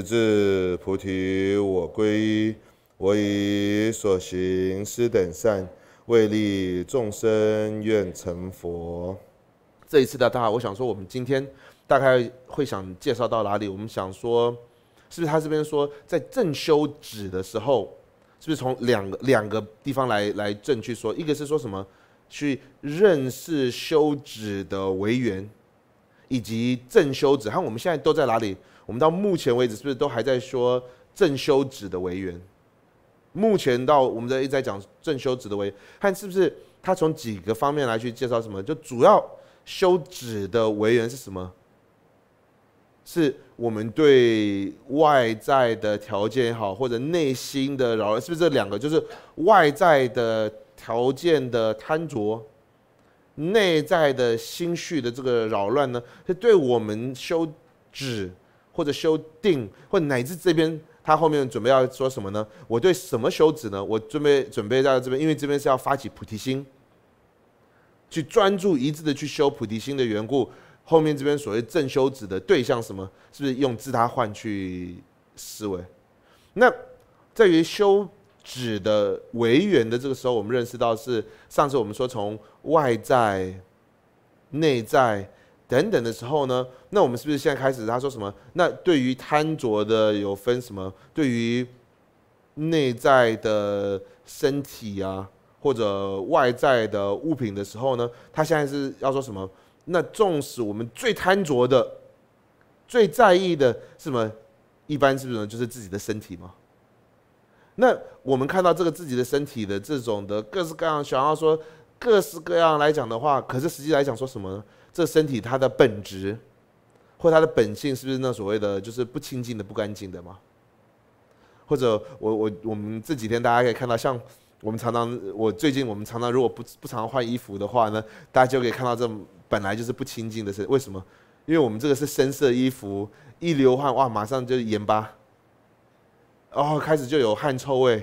直至菩提，我归我以所行施等善，为利众生愿成佛。这一次的大我想说，我们今天大概会想介绍到哪里？我们想说，是不是他这边说，在正修止的时候，是不是从两个两个地方来来正去说？一个是说什么，去认识修止的为缘，以及正修止。看我们现在都在哪里？我们到目前为止是不是都还在说正修止的为缘？目前到我们在一在讲正修止的为缘，看是不是他从几个方面来去介绍什么？就主要修止的为缘是什么？是我们对外在的条件也好，或者内心的扰乱，是不是这两个？就是外在的条件的贪着，内在的心绪的这个扰乱呢？是对我们修止。或者修定，或乃至这边他后面准备要说什么呢？我对什么修止呢？我准备准备在这边，因为这边是要发起菩提心，去专注一致的去修菩提心的缘故。后面这边所谓正修止的对象，什么？是不是用自他换去思维？那在于修止的维缘的这个时候，我们认识到是上次我们说从外在、内在。等等的时候呢？那我们是不是现在开始？他说什么？那对于贪着的有分什么？对于内在的身体啊，或者外在的物品的时候呢？他现在是要说什么？那纵使我们最贪着的、最在意的什么，一般是不是就是自己的身体吗？那我们看到这个自己的身体的这种的各式各样，想要说各式各样来讲的话，可是实际来讲说什么呢？这身体它的本质，或它的本性是不是那所谓的就是不清净的不干净的吗？或者我我我们这几天大家可以看到，像我们常常我最近我们常常如果不不常换衣服的话呢，大家就可以看到这本来就是不清净的是为什么？因为我们这个是深色衣服，一流汗哇，马上就盐巴，哦，开始就有汗臭味，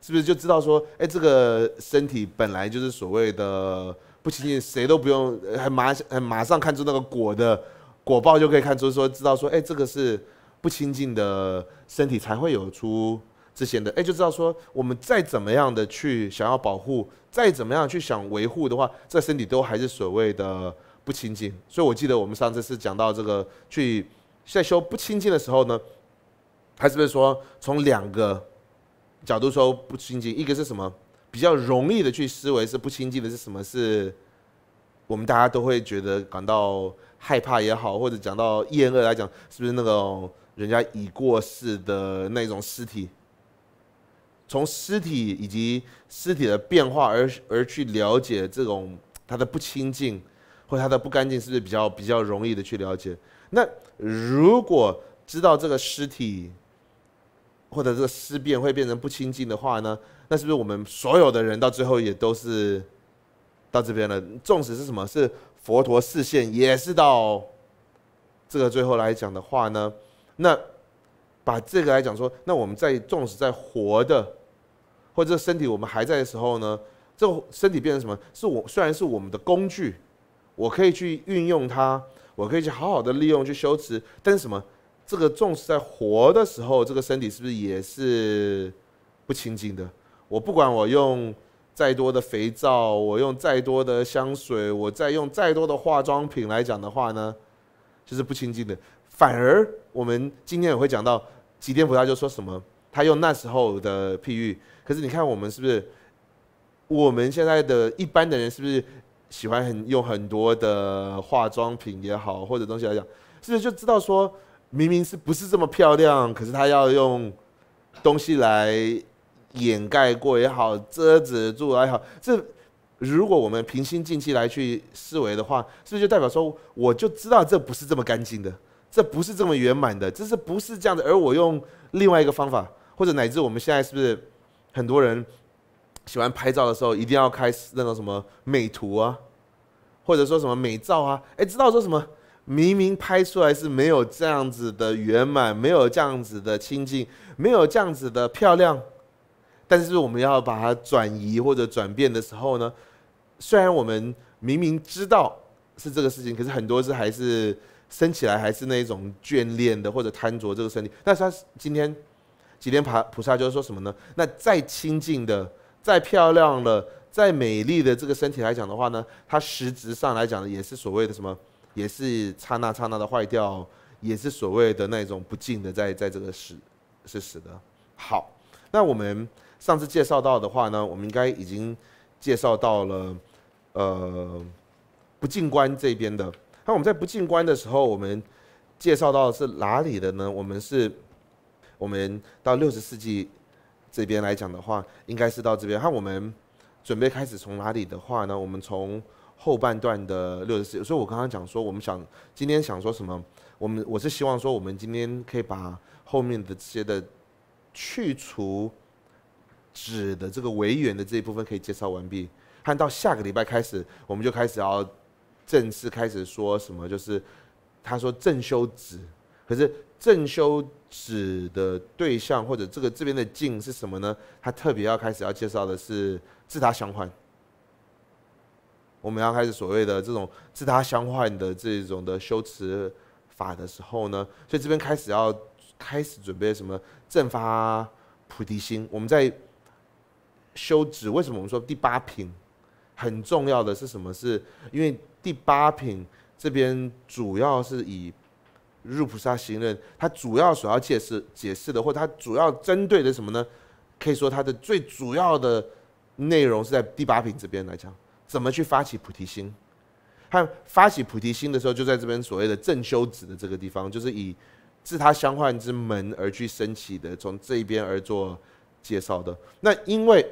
是不是就知道说，哎，这个身体本来就是所谓的。不清净，谁都不用，还马马上看出那个果的果报就可以看出说，知道说，哎，这个是不清净的身体才会有出这些的，哎，就知道说，我们再怎么样的去想要保护，再怎么样去想维护的话，这身体都还是所谓的不清净。所以我记得我们上次是讲到这个去在修不清净的时候呢，还是不是说从两个角度说不清净，一个是什么？比较容易的去思维是不亲近的是什么是，我们大家都会觉得感到害怕也好，或者讲到厌恶来讲，是不是那种人家已过世的那种尸体？从尸体以及尸体的变化而而去了解这种它的不亲近或它的不干净，是不是比较比较容易的去了解？那如果知道这个尸体或者这个尸变会变成不亲近的话呢？那是不是我们所有的人到最后也都是到这边了？纵使是什么，是佛陀视线，也是到这个最后来讲的话呢？那把这个来讲说，那我们在纵使在活的或者身体我们还在的时候呢，这个身体变成什么？是我虽然是我们的工具，我可以去运用它，我可以去好好的利用去修持，但是什么？这个纵使在活的时候，这个身体是不是也是不清净的？我不管我用再多的肥皂，我用再多的香水，我再用再多的化妆品来讲的话呢，就是不清净的。反而我们今天也会讲到，吉天菩萨就说什么，他用那时候的譬喻。可是你看我们是不是？我们现在的一般的人是不是喜欢很用很多的化妆品也好，或者东西来讲，是不是就知道说明明是不是这么漂亮，可是他要用东西来。掩盖过也好，遮住也好，这如果我们平心静气来去思维的话，是不是就代表说我就知道这不是这么干净的，这不是这么圆满的，这是不是这样的？而我用另外一个方法，或者乃至我们现在是不是很多人喜欢拍照的时候一定要开那种什么美图啊，或者说什么美照啊？哎，知道说什么明明拍出来是没有这样子的圆满，没有这样子的清净，没有这样子的漂亮。但是我们要把它转移或者转变的时候呢，虽然我们明明知道是这个事情，可是很多是还是升起来还是那一种眷恋的或者贪着这个身体。那他今天几天爬菩萨就是说什么呢？那再清近的、再漂亮的、再美丽的这个身体来讲的话呢，它实质上来讲也是所谓的什么？也是刹那刹那的坏掉，也是所谓的那种不净的在在这个死是死的。好，那我们。上次介绍到的话呢，我们应该已经介绍到了，呃，不进关这边的。那我们在不进关的时候，我们介绍到是哪里的呢？我们是，我们到六十世纪这边来讲的话，应该是到这边。那我们准备开始从哪里的话呢？我们从后半段的六十世。所以我刚刚讲说，我们想今天想说什么？我们我是希望说，我们今天可以把后面的这些的去除。纸的这个维园的这一部分可以介绍完毕，看到下个礼拜开始，我们就开始要正式开始说什么？就是他说正修止，可是正修止的对象或者这个这边的镜是什么呢？他特别要开始要介绍的是自他相换。我们要开始所谓的这种自他相换的这种的修辞法的时候呢，所以这边开始要开始准备什么正发菩提心？我们在修止为什么我们说第八品很重要的是什么？是因为第八品这边主要是以入菩萨行论，它主要所要解释解释的，或它主要针对的什么呢？可以说它的最主要的内容是在第八品这边来讲，怎么去发起菩提心？他发起菩提心的时候，就在这边所谓的正修止的这个地方，就是以自他相换之门而去升起的，从这一边而做介绍的。那因为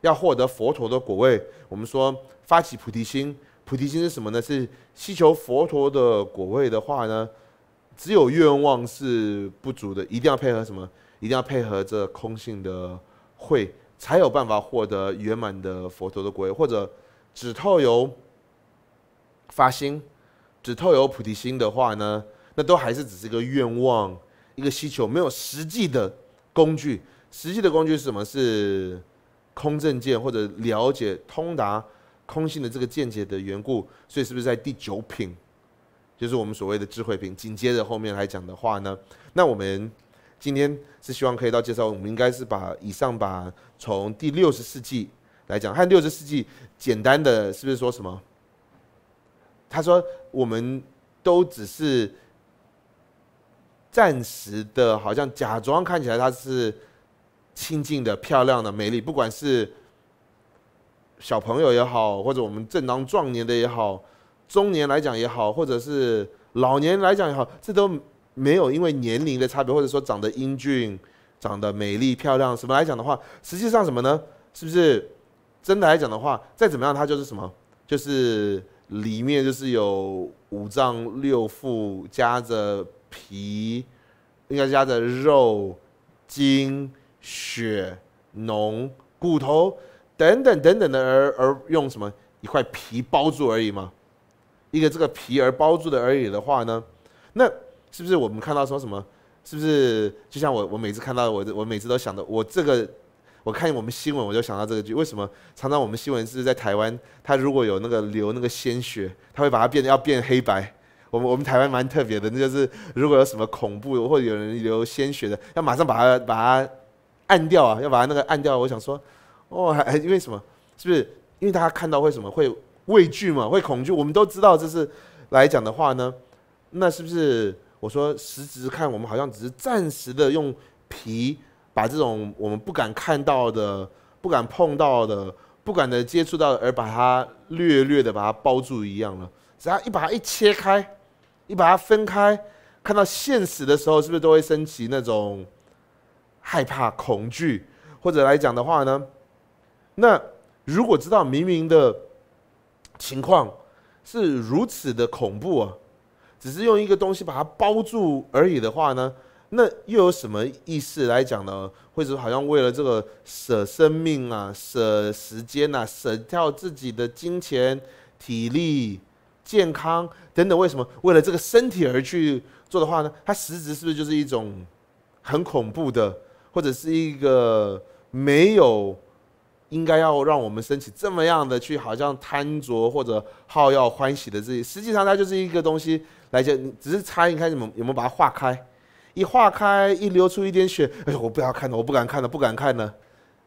要获得佛陀的果位，我们说发起菩提心。菩提心是什么呢？是希求佛陀的果位的话呢，只有愿望是不足的，一定要配合什么？一定要配合这空性的慧，才有办法获得圆满的佛陀的果位。或者只透由发心，只透由菩提心的话呢，那都还是只是个愿望，一个需求，没有实际的工具。实际的工具是什么？是。空正见或者了解通达空性的这个见解的缘故，所以是不是在第九品，就是我们所谓的智慧品，紧接着后面来讲的话呢？那我们今天是希望可以到介绍，我们应该是把以上把从第六十世纪来讲，看六十世纪，简单的是不是说什么？他说我们都只是暂时的，好像假装看起来他是。亲近的、漂亮的、美丽，不管是小朋友也好，或者我们正当壮年的也好，中年来讲也好，或者是老年来讲也好，这都没有因为年龄的差别，或者说长得英俊、长得美丽、漂亮什么来讲的话，实际上什么呢？是不是真的来讲的话，再怎么样，它就是什么？就是里面就是有五脏六腑夹着皮，应该夹着肉、筋。血、脓、骨头等等等等的，而而用什么一块皮包住而已吗？一个这个皮而包住的而已的话呢？那是不是我们看到说什么？是不是就像我我每次看到我我每次都想到我这个，我看我们新闻我就想到这个句，为什么常常我们新闻是在台湾，它如果有那个流那个鲜血，它会把它变得要变黑白。我们我们台湾蛮特别的，那就是如果有什么恐怖或者有人流鲜血的，要马上把它把它。按掉啊，要把那个按掉。我想说，哦，还还因为什么？是不是因为大家看到会什么？会畏惧嘛？会恐惧？我们都知道这是来讲的话呢，那是不是？我说实质看，我们好像只是暂时的用皮把这种我们不敢看到的、不敢碰到的、不敢的接触到，而把它略略的把它包住一样了。只要一把它一切开，一把它分开，看到现实的时候，是不是都会升起那种？害怕、恐惧，或者来讲的话呢，那如果知道明明的情况是如此的恐怖啊，只是用一个东西把它包住而已的话呢，那又有什么意思来讲呢？或者好像为了这个舍生命啊、舍时间呐、舍掉自己的金钱、体力、健康等等，为什么为了这个身体而去做的话呢？它实质是不是就是一种很恐怖的？或者是一个没有应该要让我们升起这么样的去好像贪着或者好要欢喜的自己，实际上它就是一个东西来讲，只是猜你看你们有没有把它化开？一化开一流出一点血，哎呦我不要看了，我不敢看了，不敢看了。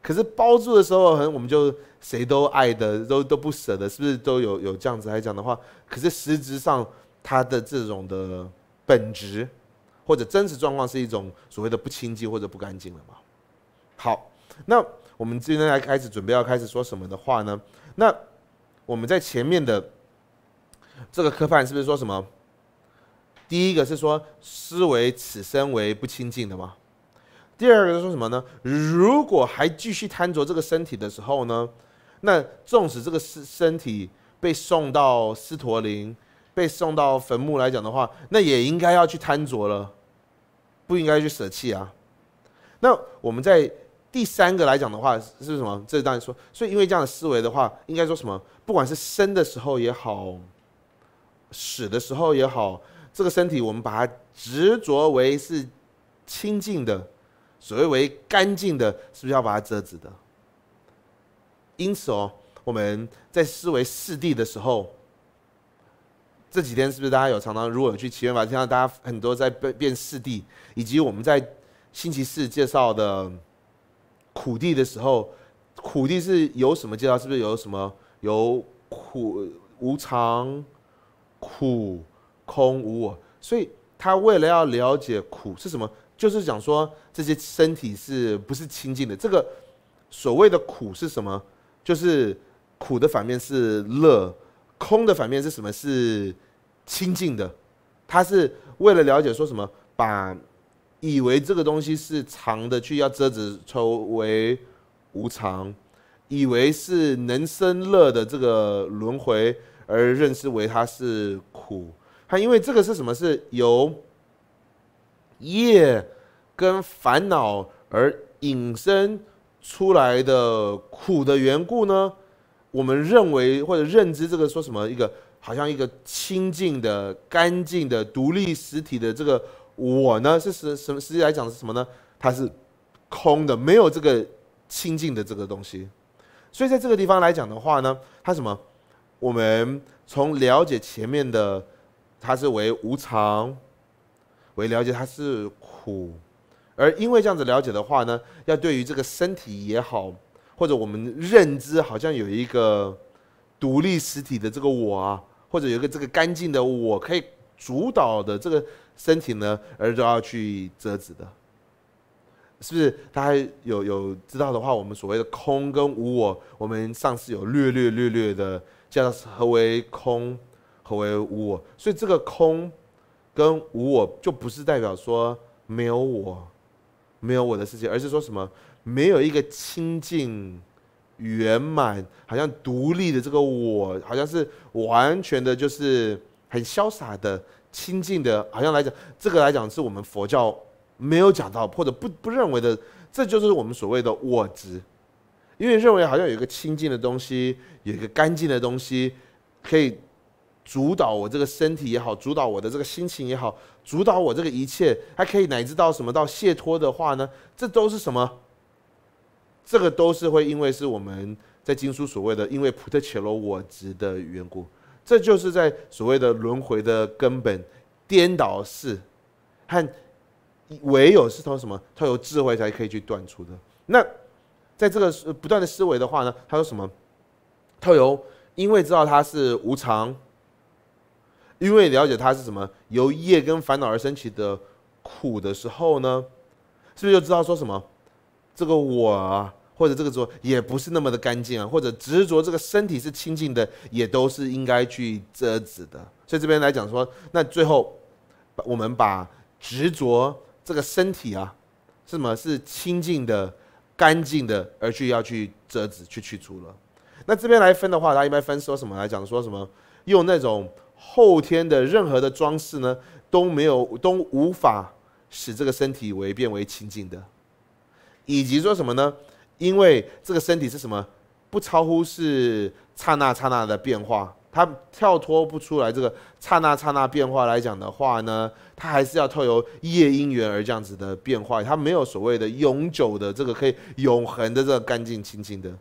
可是包住的时候，可能我们就谁都爱的都都不舍得，是不是都有有这样子来讲的话？可是实质上它的这种的本质。或者真实状况是一种所谓的不清净或者不干净了嘛？好，那我们今天来开始准备要开始说什么的话呢？那我们在前面的这个科判是不是说什么？第一个是说思维此身为不清净的嘛？第二个是说什么呢？如果还继续贪着这个身体的时候呢？那纵使这个身身体被送到斯陀林。被送到坟墓来讲的话，那也应该要去贪着了，不应该去舍弃啊。那我们在第三个来讲的话是什么？这当然说，所以因为这样的思维的话，应该说什么？不管是生的时候也好，死的时候也好，这个身体我们把它执着为是清净的，所谓为干净的，是不是要把它遮止的？因此哦，我们在思维四地的时候。这几天是不是大家有常常如果有去祈愿法听到大家很多在变变四地，以及我们在星期四介绍的苦地的时候，苦地是有什么介绍？是不是有什么有苦无常、苦空无我？所以他为了要了解苦是什么，就是讲说这些身体是不是清净的？这个所谓的苦是什么？就是苦的反面是乐。空的反面是什么？是清净的。他是为了了解说什么，把以为这个东西是长的去要遮止，抽为无常；以为是能生乐的这个轮回，而认识为它是苦。他因为这个是什么？是由业跟烦恼而引申出来的苦的缘故呢？我们认为或者认知这个说什么一个好像一个清净的干净的独立实体的这个我呢，是实什么实际来讲是什么呢？它是空的，没有这个清净的这个东西。所以在这个地方来讲的话呢，它什么？我们从了解前面的，它是为无常，为了解它是苦，而因为这样子了解的话呢，要对于这个身体也好。或者我们认知好像有一个独立实体的这个我啊，或者有一个这个干净的我可以主导的这个身体呢，而就要去折纸的，是不是？大家有有知道的话，我们所谓的空跟无我，我们上次有略略略略的叫何为空，何为无我，所以这个空跟无我就不是代表说没有我，没有我的世界，而是说什么？没有一个清净圆满，好像独立的这个我，好像是完全的，就是很潇洒的清净的，好像来讲，这个来讲是我们佛教没有讲到，或者不不认为的，这就是我们所谓的我执，因为认为好像有一个清净的东西，有一个干净的东西，可以主导我这个身体也好，主导我的这个心情也好，主导我这个一切，还可以乃至到什么到解脱的话呢？这都是什么？这个都是会因为是我们在经书所谓的“因为普特切罗我执”的缘故，这就是在所谓的轮回的根本颠倒式，和唯有是从什么、他有智慧才可以去断除的。那在这个不断的思维的话呢，他说什么？他有因为知道他是无常，因为了解他是什么由业跟烦恼而升起的苦的时候呢，是不是就知道说什么？这个我或者这个说也不是那么的干净啊，或者执着这个身体是清净的，也都是应该去遮止的。所以这边来讲说，那最后我们把执着这个身体啊，是什么？是清净的、干净的，而去要去遮止、去去除了。那这边来分的话，它一般分说什么来讲？说什么？用那种后天的任何的装饰呢，都没有都无法使这个身体为变为清净的。以及说什么呢？因为这个身体是什么？不超乎是刹那刹那的变化，它跳脱不出来。这个刹那刹那变化来讲的话呢，它还是要透由夜因缘而这样子的变化，它没有所谓的永久的这个可以永恒的这个干净清净的。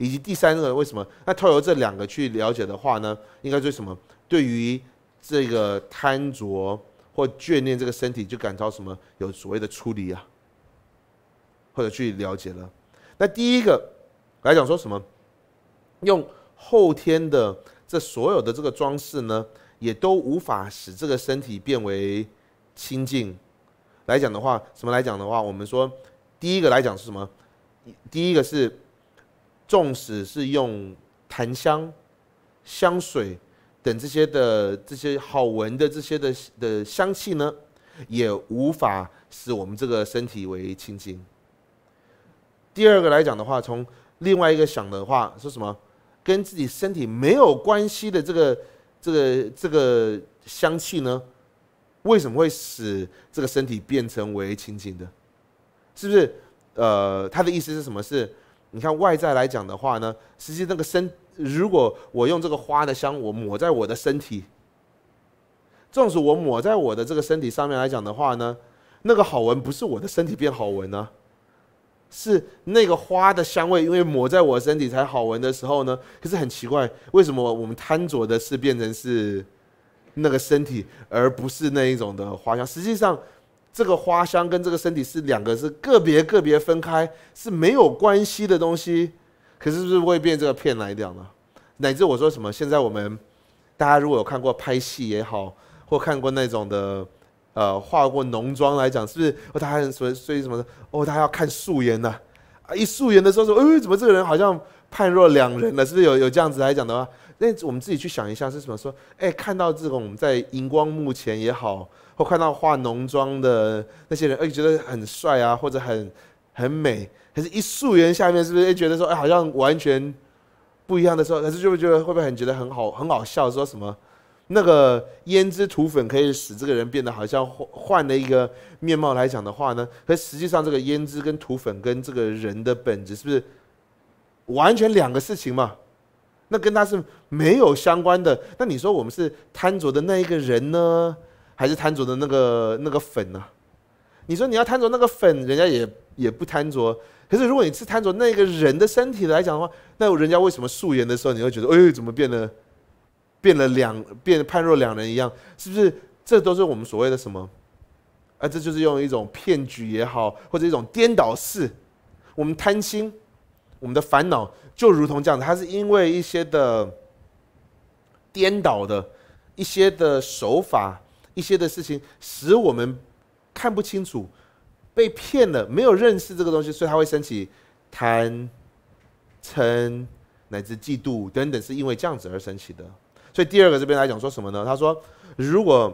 以及第三个为什么？那透由这两个去了解的话呢，应该对什么？对于这个贪着或眷恋这个身体，就感到什么？有所谓的出离啊。或者去了解了，那第一个来讲说什么？用后天的这所有的这个装饰呢，也都无法使这个身体变为清净。来讲的话，什么来讲的话，我们说第一个来讲是什么？第一个是，纵使是用檀香、香水等这些的这些好闻的这些的的香气呢，也无法使我们这个身体为清净。第二个来讲的话，从另外一个想的话，说什么跟自己身体没有关系的这个这个这个香气呢？为什么会使这个身体变成为清净的？是不是？呃，他的意思是什么？是，你看外在来讲的话呢，实际那个身，如果我用这个花的香，我抹在我的身体，纵使我抹在我的这个身体上面来讲的话呢，那个好闻，不是我的身体变好闻呢？是那个花的香味，因为抹在我身体才好闻的时候呢。可是很奇怪，为什么我们贪着的是变成是那个身体，而不是那一种的花香？实际上，这个花香跟这个身体是两个是个别个别分开，是没有关系的东西。可是是不是会变这个骗来掉呢？乃至我说什么，现在我们大家如果有看过拍戏也好，或看过那种的。呃，化过浓妆来讲，是不是？哦，他还所所以什么呢？哦，他要看素颜呢。啊，一素颜的时候说，哦，怎么这个人好像判若两人了？是不是有有这样子来讲的话？那我们自己去想一下，是什么？说，哎，看到这种我们在荧光幕前也好，或看到化浓妆的那些人，哎，觉得很帅啊，或者很很美，可是一素颜下面，是不是？哎，觉得说，哎，好像完全不一样的时候，可是？就会觉得会不会很觉得很好很好笑？说什么？那个胭脂涂粉可以使这个人变得好像换换了一个面貌来讲的话呢，可实际上这个胭脂跟涂粉跟这个人的本质是不是完全两个事情嘛？那跟他是没有相关的。那你说我们是贪着的那一个人呢，还是贪着的那个那个粉呢？你说你要贪着那个粉，人家也也不贪着。可是如果你是贪着那个人的身体来讲的话，那人家为什么素颜的时候你会觉得哎怎么变得？变了两变，判若两人一样，是不是？这都是我们所谓的什么？啊，这就是用一种骗局也好，或者一种颠倒式。我们贪心，我们的烦恼就如同这样子，它是因为一些的颠倒的一些的手法、一些的事情，使我们看不清楚，被骗了，没有认识这个东西，所以他会升起贪、嗔乃至嫉妒等等，是因为这样子而升起的。所以第二个这边来讲说什么呢？他说，如果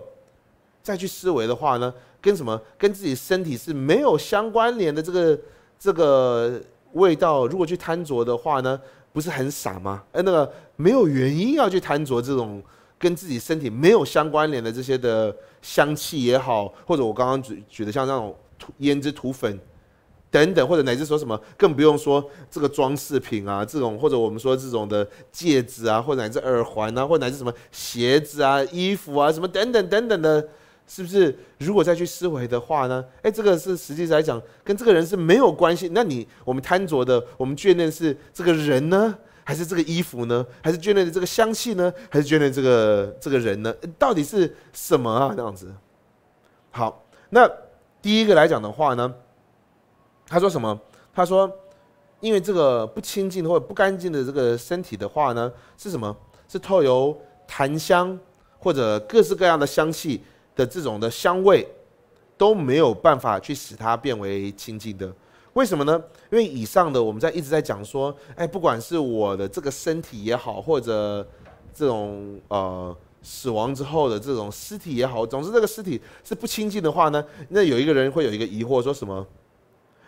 再去思维的话呢，跟什么跟自己身体是没有相关联的这个这个味道，如果去贪着的话呢，不是很傻吗？哎，那个没有原因要去贪着这种跟自己身体没有相关联的这些的香气也好，或者我刚刚举举的像那种胭脂涂粉。等等，或者乃至说什么，更不用说这个装饰品啊，这种或者我们说这种的戒指啊，或者乃至耳环啊，或者乃至什么鞋子啊、衣服啊，什么等等等等的，是不是？如果再去思维的话呢？哎，这个是实际上来讲跟这个人是没有关系。那你我们贪着的，我们眷恋是这个人呢，还是这个衣服呢，还是眷恋的这个香气呢，还是眷恋这个这个人呢？到底是什么啊？这样子。好，那第一个来讲的话呢？他说什么？他说，因为这个不清净或者不干净的这个身体的话呢，是什么？是透由檀香或者各式各样的香气的这种的香味都没有办法去使它变为清净的。为什么呢？因为以上的我们在一直在讲说，哎，不管是我的这个身体也好，或者这种呃死亡之后的这种尸体也好，总之这个尸体是不清净的话呢，那有一个人会有一个疑惑，说什么？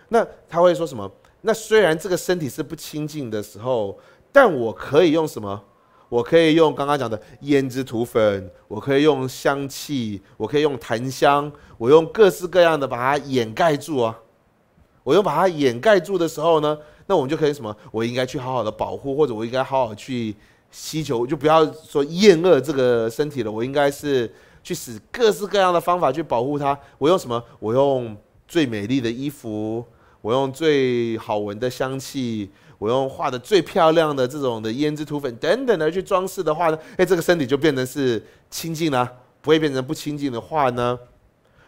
那他会说什么？那虽然这个身体是不清净的时候，但我可以用什么？我可以用刚刚讲的胭脂涂粉，我可以用香气，我可以用檀香，我用各式各样的把它掩盖住啊！我用把它掩盖住的时候呢，那我们就可以什么？我应该去好好的保护，或者我应该好好去吸求，就不要说厌恶这个身体了。我应该是去使各式各样的方法去保护它。我用什么？我用最美丽的衣服。我用最好闻的香气，我用画的最漂亮的这种的胭脂土粉等等的去装饰的话呢，哎，这个身体就变成是清净了，不会变成不清净的话呢。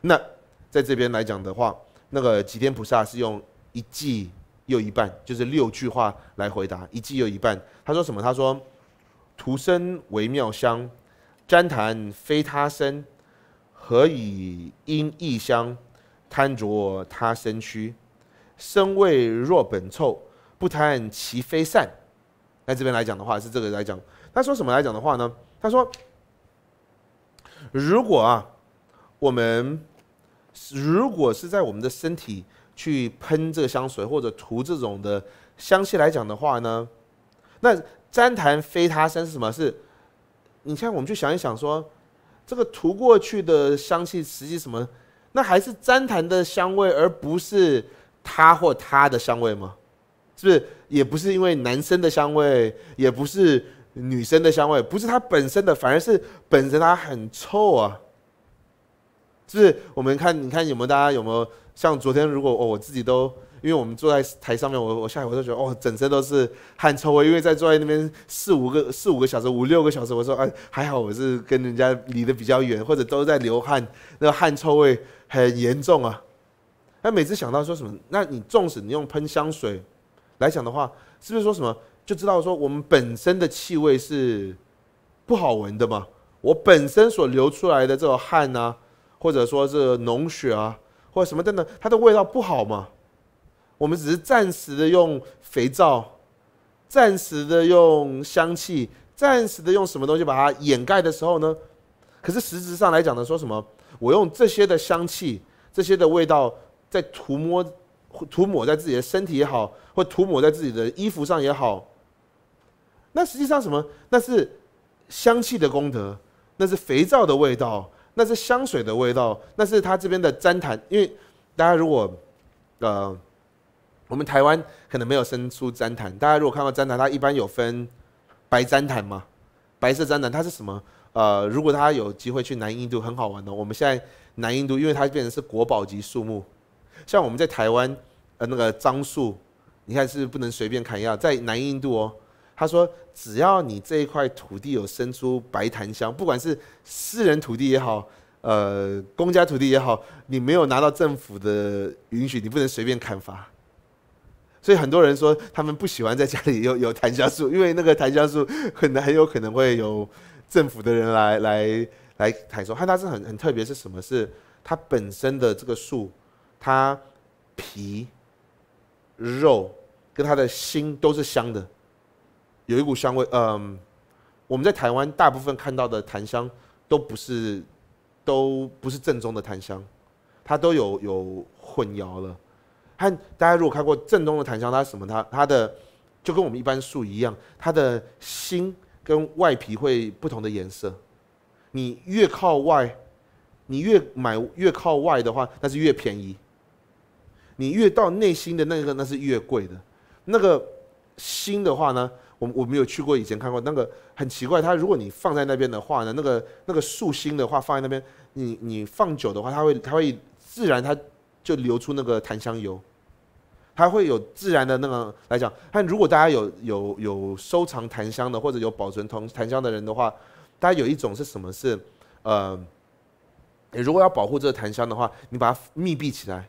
那在这边来讲的话，那个吉天菩萨是用一季又一半，就是六句话来回答一季又一半。他说什么？他说：“徒生为妙香，瞻檀非他身，何以因异香贪着他身躯？”身味若本臭，不贪其非善。那这边来讲的话，是这个来讲。他说什么来讲的话呢？他说，如果啊，我们如果是在我们的身体去喷这个香水或者涂这种的香气来讲的话呢，那沾痰非他身是什么？是你看，我们去想一想，说这个涂过去的香气，实际什么？那还是沾痰的香味，而不是。他或他的香味吗？是不是也不是因为男生的香味，也不是女生的香味，不是他本身的，反而是本身他很臭啊！就是我们看，你看有没有大家有没有像昨天？如果哦，我自己都因为我们坐在台上面，我我下来我都觉得哦，整身都是汗臭味，因为在坐在那边四五个四五个小时五六个小时，我说哎，还好我是跟人家离得比较远，或者都在流汗，那个汗臭味很严重啊。那每次想到说什么？那你纵使你用喷香水来讲的话，是不是说什么就知道说我们本身的气味是不好闻的嘛？我本身所流出来的这个汗啊，或者说是脓血啊，或者什么等等，它的味道不好嘛？我们只是暂时的用肥皂，暂时的用香气，暂时的用什么东西把它掩盖的时候呢？可是实质上来讲呢，说什么？我用这些的香气，这些的味道。在涂抹，涂抹在自己的身体也好，或涂抹在自己的衣服上也好。那实际上什么？那是香气的功德，那是肥皂的味道，那是香水的味道，那是他这边的粘痰。因为大家如果呃，我们台湾可能没有生出粘痰，大家如果看到粘痰，它一般有分白粘痰嘛，白色粘痰它是什么？呃，如果大家有机会去南印度，很好玩的。我们现在南印度，因为它变成是国宝级树木。像我们在台湾，呃，那个樟树，你看是不能随便砍药。在南印度哦，他说只要你这一块土地有生出白檀香，不管是私人土地也好，呃，公家土地也好，你没有拿到政府的允许，你不能随便砍伐。所以很多人说他们不喜欢在家里有有檀香树，因为那个檀香树很难，很有可能会有政府的人来来来砍说，看它是很很特别是什么？是它本身的这个树。它皮、肉跟它的心都是香的，有一股香味。嗯，我们在台湾大部分看到的檀香都不是，都不是正宗的檀香，它都有有混淆了。看大家如果看过正宗的檀香，它什么？它它的就跟我们一般树一样，它的心跟外皮会不同的颜色。你越靠外，你越买越靠外的话，那是越便宜。你越到内心的那个，那是越贵的。那个心的话呢，我我没有去过，以前看过那个很奇怪。它如果你放在那边的话呢，那个那个树心的话放在那边，你你放久的话，它会它会自然它就流出那个檀香油，它会有自然的那个来讲。但如果大家有有有收藏檀香的或者有保存同檀香的人的话，大家有一种是什么是呃，你如果要保护这个檀香的话，你把它密闭起来。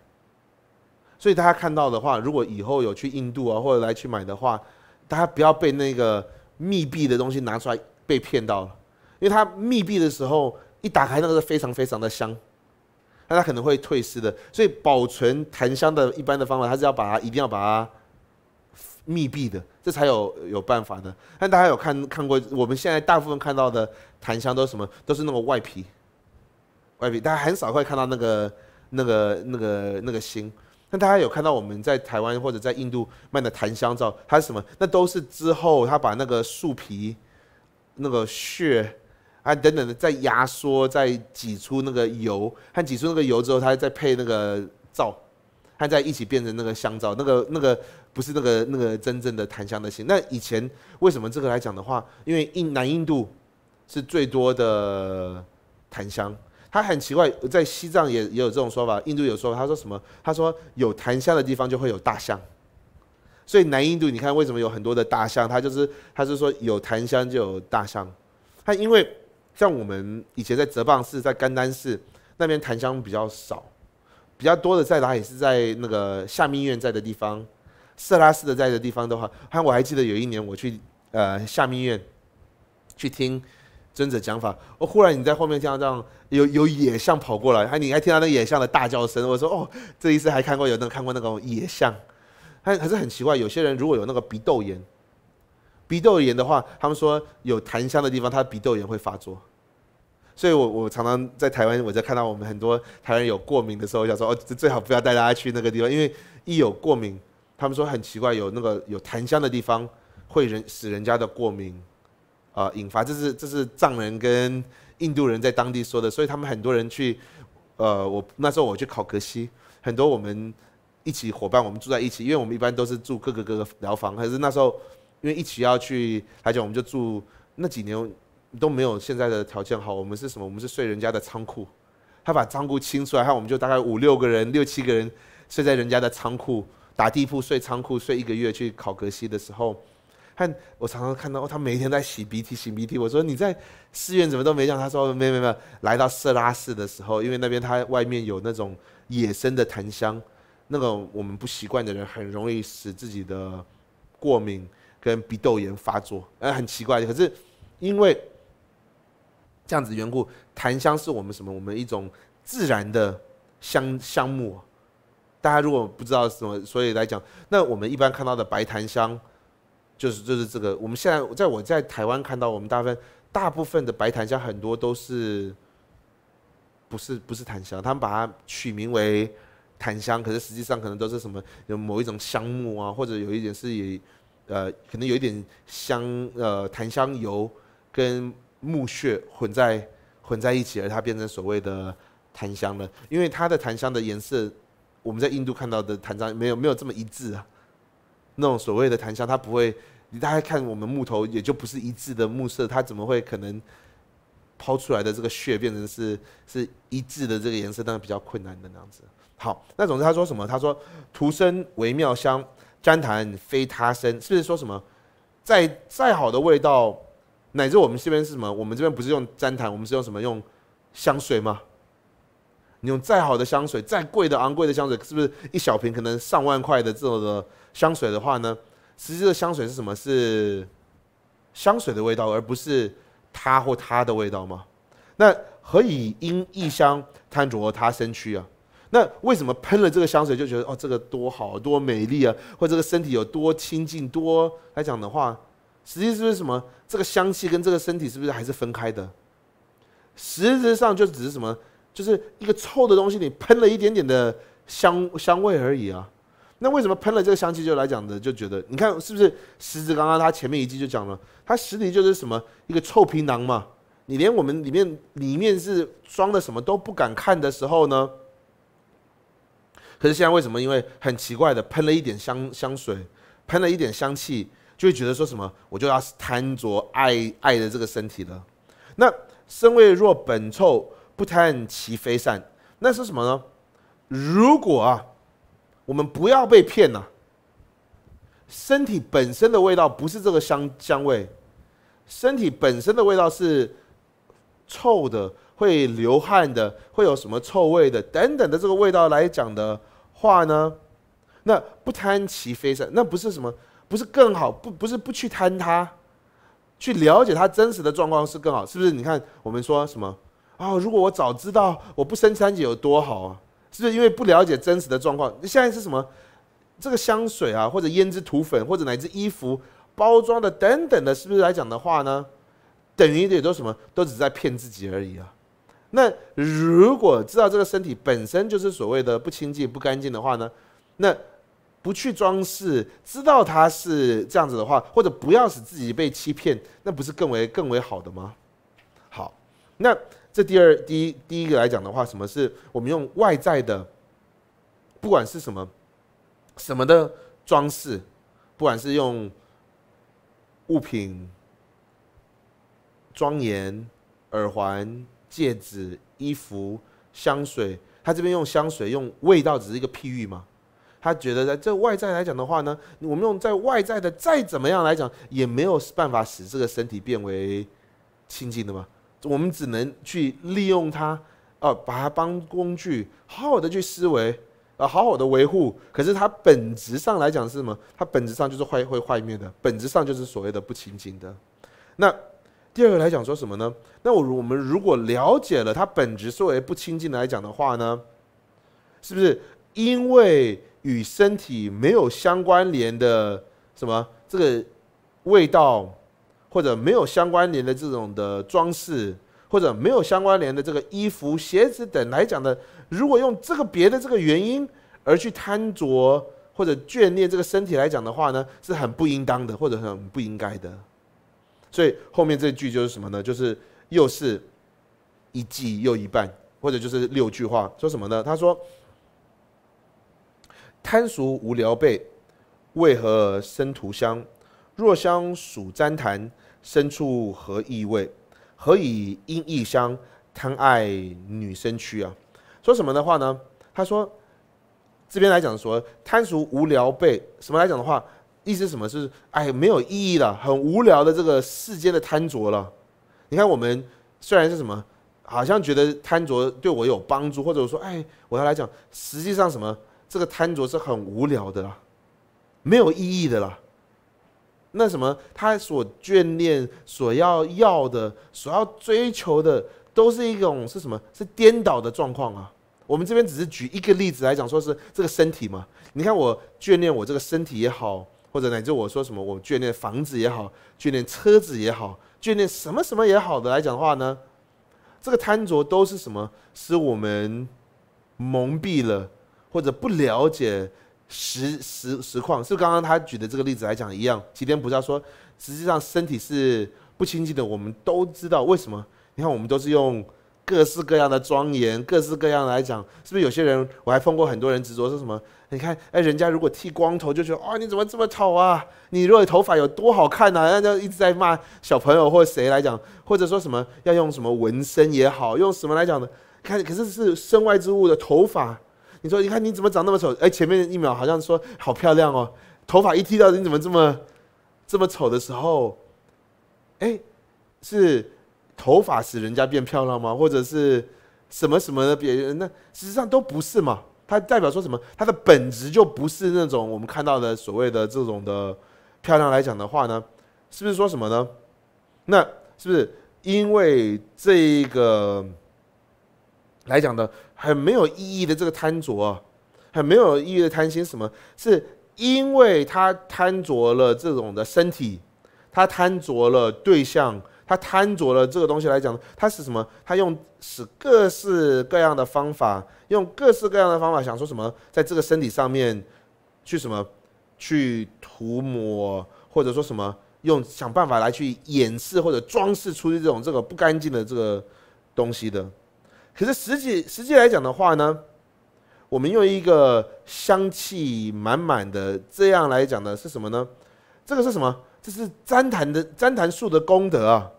所以大家看到的话，如果以后有去印度啊，或者来去买的话，大家不要被那个密闭的东西拿出来被骗到了，因为它密闭的时候一打开，那个是非常非常的香，那它可能会退湿的。所以保存檀香的一般的方法，它是要把它一定要把它密闭的，这才有有办法的。但大家有看看过？我们现在大部分看到的檀香都是什么？都是那个外皮，外皮，大家很少会看到那个那个那个那个心。那大家有看到我们在台湾或者在印度卖的檀香皂，它是什么？那都是之后他把那个树皮、那个血啊等等的再压缩，再挤出那个油，和挤出那个油之后，它再配那个皂，它再一起变成那个香皂。那个那个不是那个那个真正的檀香的型。那以前为什么这个来讲的话，因为印南印度是最多的檀香。他很奇怪，在西藏也也有这种说法，印度有说法，他说什么？他说有檀香的地方就会有大象。所以南印度你看为什么有很多的大象？他就是他是说有檀香就有大象。他因为像我们以前在哲蚌寺、在甘丹寺那边檀香比较少，比较多的在哪？里？是在那个夏密院在的地方，色拉寺的在的地方的话，还我还记得有一年我去呃夏密院去听。尊者讲法，我忽然你在后面听到这样，有有野象跑过来，还你还听到那野象的大叫声。我说哦，这一次还看过有那看过那种野象，还还是很奇怪。有些人如果有那个鼻窦炎，鼻窦炎的话，他们说有檀香的地方，他鼻窦炎会发作。所以我我常常在台湾，我在看到我们很多台湾有过敏的时候，我想说哦，最好不要带大家去那个地方，因为一有过敏，他们说很奇怪，有那个有檀香的地方会人使人家的过敏。呃引发这是这是藏人跟印度人在当地说的，所以他们很多人去。呃，我那时候我去考格西，很多我们一起伙伴，我们住在一起，因为我们一般都是住各个各个疗房。可是那时候因为一起要去来讲，我们就住那几年都没有现在的条件好。我们是什么？我们是睡人家的仓库，他把仓库清出来，然后我们就大概五六个人、六七个人睡在人家的仓库，打地铺睡仓库，睡一个月去考格西的时候。看，我常常看到哦，他每天在洗鼻涕，洗鼻涕。我说你在寺院怎么都没讲？他说没没没，来到色拉寺的时候，因为那边他外面有那种野生的檀香，那个我们不习惯的人很容易使自己的过敏跟鼻窦炎发作。呃，很奇怪的。可是因为这样子缘故，檀香是我们什么？我们一种自然的香香木。大家如果不知道什么，所以来讲，那我们一般看到的白檀香。就是就是这个，我们现在在我在台湾看到我们大分大部分的白檀香很多都是不是不是檀香，他们把它取名为檀香，可是实际上可能都是什么有某一种香木啊，或者有一点是以呃可能有一点香呃檀香油跟木屑混在混在一起，而它变成所谓的檀香了。因为它的檀香的颜色，我们在印度看到的檀香没有没有这么一致啊。那种所谓的檀香，它不会，你大家看我们木头也就不是一致的木色，它怎么会可能抛出来的这个血变成是是一致的这个颜色？当然比较困难的那样子。好，那总之他说什么？他说“徒生为妙香，旃檀非他生”，是不是说什么？再再好的味道，乃至我们这边是什么？我们这边不是用旃檀，我们是用什么？用香水吗？你用再好的香水，再贵的昂贵的香水，是不是一小瓶可能上万块的这种的香水的话呢？实际的香水是什么？是香水的味道，而不是他或她的味道吗？那何以因异香贪着他身躯啊？那为什么喷了这个香水就觉得哦这个多好多美丽啊，或这个身体有多清净多？来讲的话，实际是不是什么这个香气跟这个身体是不是还是分开的？实质上就只是什么？就是一个臭的东西，你喷了一点点的香香味而已啊。那为什么喷了这个香气就来讲的就觉得，你看是不是？狮子刚刚他前面一句就讲了，它实体就是什么一个臭皮囊嘛。你连我们里面里面是装的什么都不敢看的时候呢？可是现在为什么？因为很奇怪的，喷了一点香香水，喷了一点香气，就会觉得说什么，我就要贪着爱爱的这个身体了。那身味若本臭。不贪其非善，那是什么呢？如果啊，我们不要被骗了，身体本身的味道不是这个香香味，身体本身的味道是臭的，会流汗的，会有什么臭味的等等的这个味道来讲的话呢？那不贪其非善，那不是什么？不是更好？不不是不去贪它，去了解它真实的状况是更好，是不是？你看我们说什么？啊！如果我早知道我不生三姐有多好啊，是不是因为不了解真实的状况？现在是什么？这个香水啊，或者胭脂土粉，或者乃至衣服包装的等等的，是不是来讲的话呢？等于也都什么都只是在骗自己而已啊。那如果知道这个身体本身就是所谓的不清净、不干净的话呢？那不去装饰，知道它是这样子的话，或者不要使自己被欺骗，那不是更为更为好的吗？好，那。这第二、第一第一个来讲的话，什么是我们用外在的，不管是什么，什么的装饰，不管是用物品、庄严、耳环、戒指、衣服、香水，他这边用香水用味道只是一个譬喻吗？他觉得在这外在来讲的话呢，我们用在外在的再怎么样来讲，也没有办法使这个身体变为清净的吗？我们只能去利用它，呃，把它当工具，好好的去思维，呃，好好的维护。可是它本质上来讲是什么？它本质上就是坏，会坏灭的。本质上就是所谓的不清净的。那第二个来讲，说什么呢？那我我们如果了解了它本质作为不清净的来讲的话呢，是不是因为与身体没有相关联的什么这个味道？或者没有相关联的这种的装饰，或者没有相关联的这个衣服、鞋子等来讲的，如果用这个别的这个原因而去贪着或者眷恋这个身体来讲的话呢，是很不应当的，或者很不应该的。所以后面这句就是什么呢？就是又是一计又一半，或者就是六句话说什么呢？他说：“贪俗无聊被，为何生徒香？”若相属沾檀，深处何意味？何以因异乡贪爱女身躯啊？说什么的话呢？他说：“这边来讲说贪俗无聊被什么来讲的话，意思什么？是哎，没有意义了，很无聊的这个世间的贪着了。你看我们虽然是什么，好像觉得贪着对我有帮助，或者说哎，我要来讲，实际上什么，这个贪着是很无聊的啦，没有意义的啦。”那什么，他所眷恋、所要要的、所要追求的，都是一种是什么？是颠倒的状况啊！我们这边只是举一个例子来讲，说是这个身体嘛。你看我眷恋我这个身体也好，或者乃至我说什么我眷恋房子也好，眷恋车子也好，眷恋什么什么也好的来讲的话呢，这个贪着都是什么？使我们蒙蔽了，或者不了解。实实实况，是刚刚他举的这个例子来讲一样？齐天菩萨说，实际上身体是不清净的，我们都知道为什么？你看，我们都是用各式各样的庄严，各式各样的来讲，是不是有些人我还碰过很多人执着说什么？你看，哎，人家如果剃光头就觉得啊，你怎么这么丑啊？你如果头发有多好看呢？那就一直在骂小朋友或谁来讲，或者说什么要用什么纹身也好，用什么来讲的？看，可是是身外之物的头发。你说，你看你怎么长那么丑？哎，前面一秒好像说好漂亮哦，头发一剃掉，你怎么这么这么丑的时候？哎，是头发使人家变漂亮吗？或者是什么什么的别人？那实际上都不是嘛。它代表说什么？它的本质就不是那种我们看到的所谓的这种的漂亮来讲的话呢？是不是说什么呢？那是不是因为这个？来讲的很没有意义的这个贪着，很没有意义的贪心，什么是？因为他贪着了这种的身体，他贪着了对象，他贪着了这个东西。来讲，他是什么？他用使各式各样的方法，用各式各样的方法想说什么？在这个身体上面去什么？去涂抹，或者说什么？用想办法来去掩饰或者装饰出这种这个不干净的这个东西的。可是实际实际来讲的话呢，我们用一个香气满满的这样来讲的是什么呢？这个是什么？这是旃檀的旃檀树的功德啊，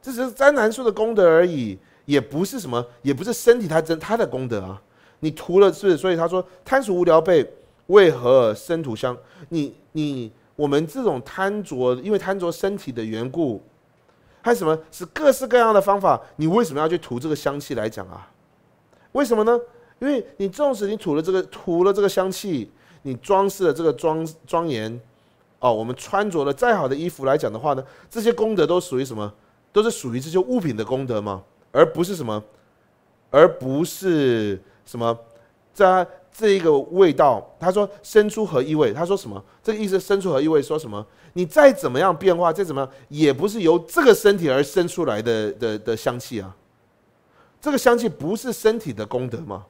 这是旃檀树的功德而已，也不是什么，也不是身体它真它的功德啊。你涂了是，所以他说贪属无聊被为何生涂香？你你我们这种贪着，因为贪着身体的缘故。还什么是各式各样的方法？你为什么要去涂这个香气来讲啊？为什么呢？因为你纵使你涂了这个涂了这个香气，你装饰了这个庄庄严。哦，我们穿着了再好的衣服来讲的话呢，这些功德都属于什么？都是属于这些物品的功德吗？而不是什么？而不是什么？在。这一个味道，他说生出何异味？他说什么？这个意思生出何异味？说什么？你再怎么样变化，再怎么样，也不是由这个身体而生出来的的的香气啊！这个香气不是身体的功德吗？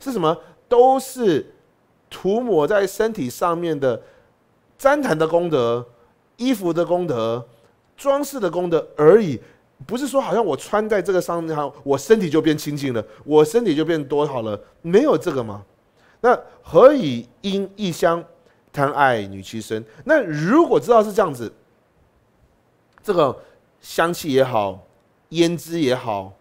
是什么？都是涂抹在身体上面的粘痰的功德、衣服的功德、装饰的功德而已。不是说好像我穿在这个上面，我身体就变清净了，我身体就变多好了？没有这个吗？那何以因异香贪爱女其身？那如果知道是这样子，这个香气也好，胭脂也好，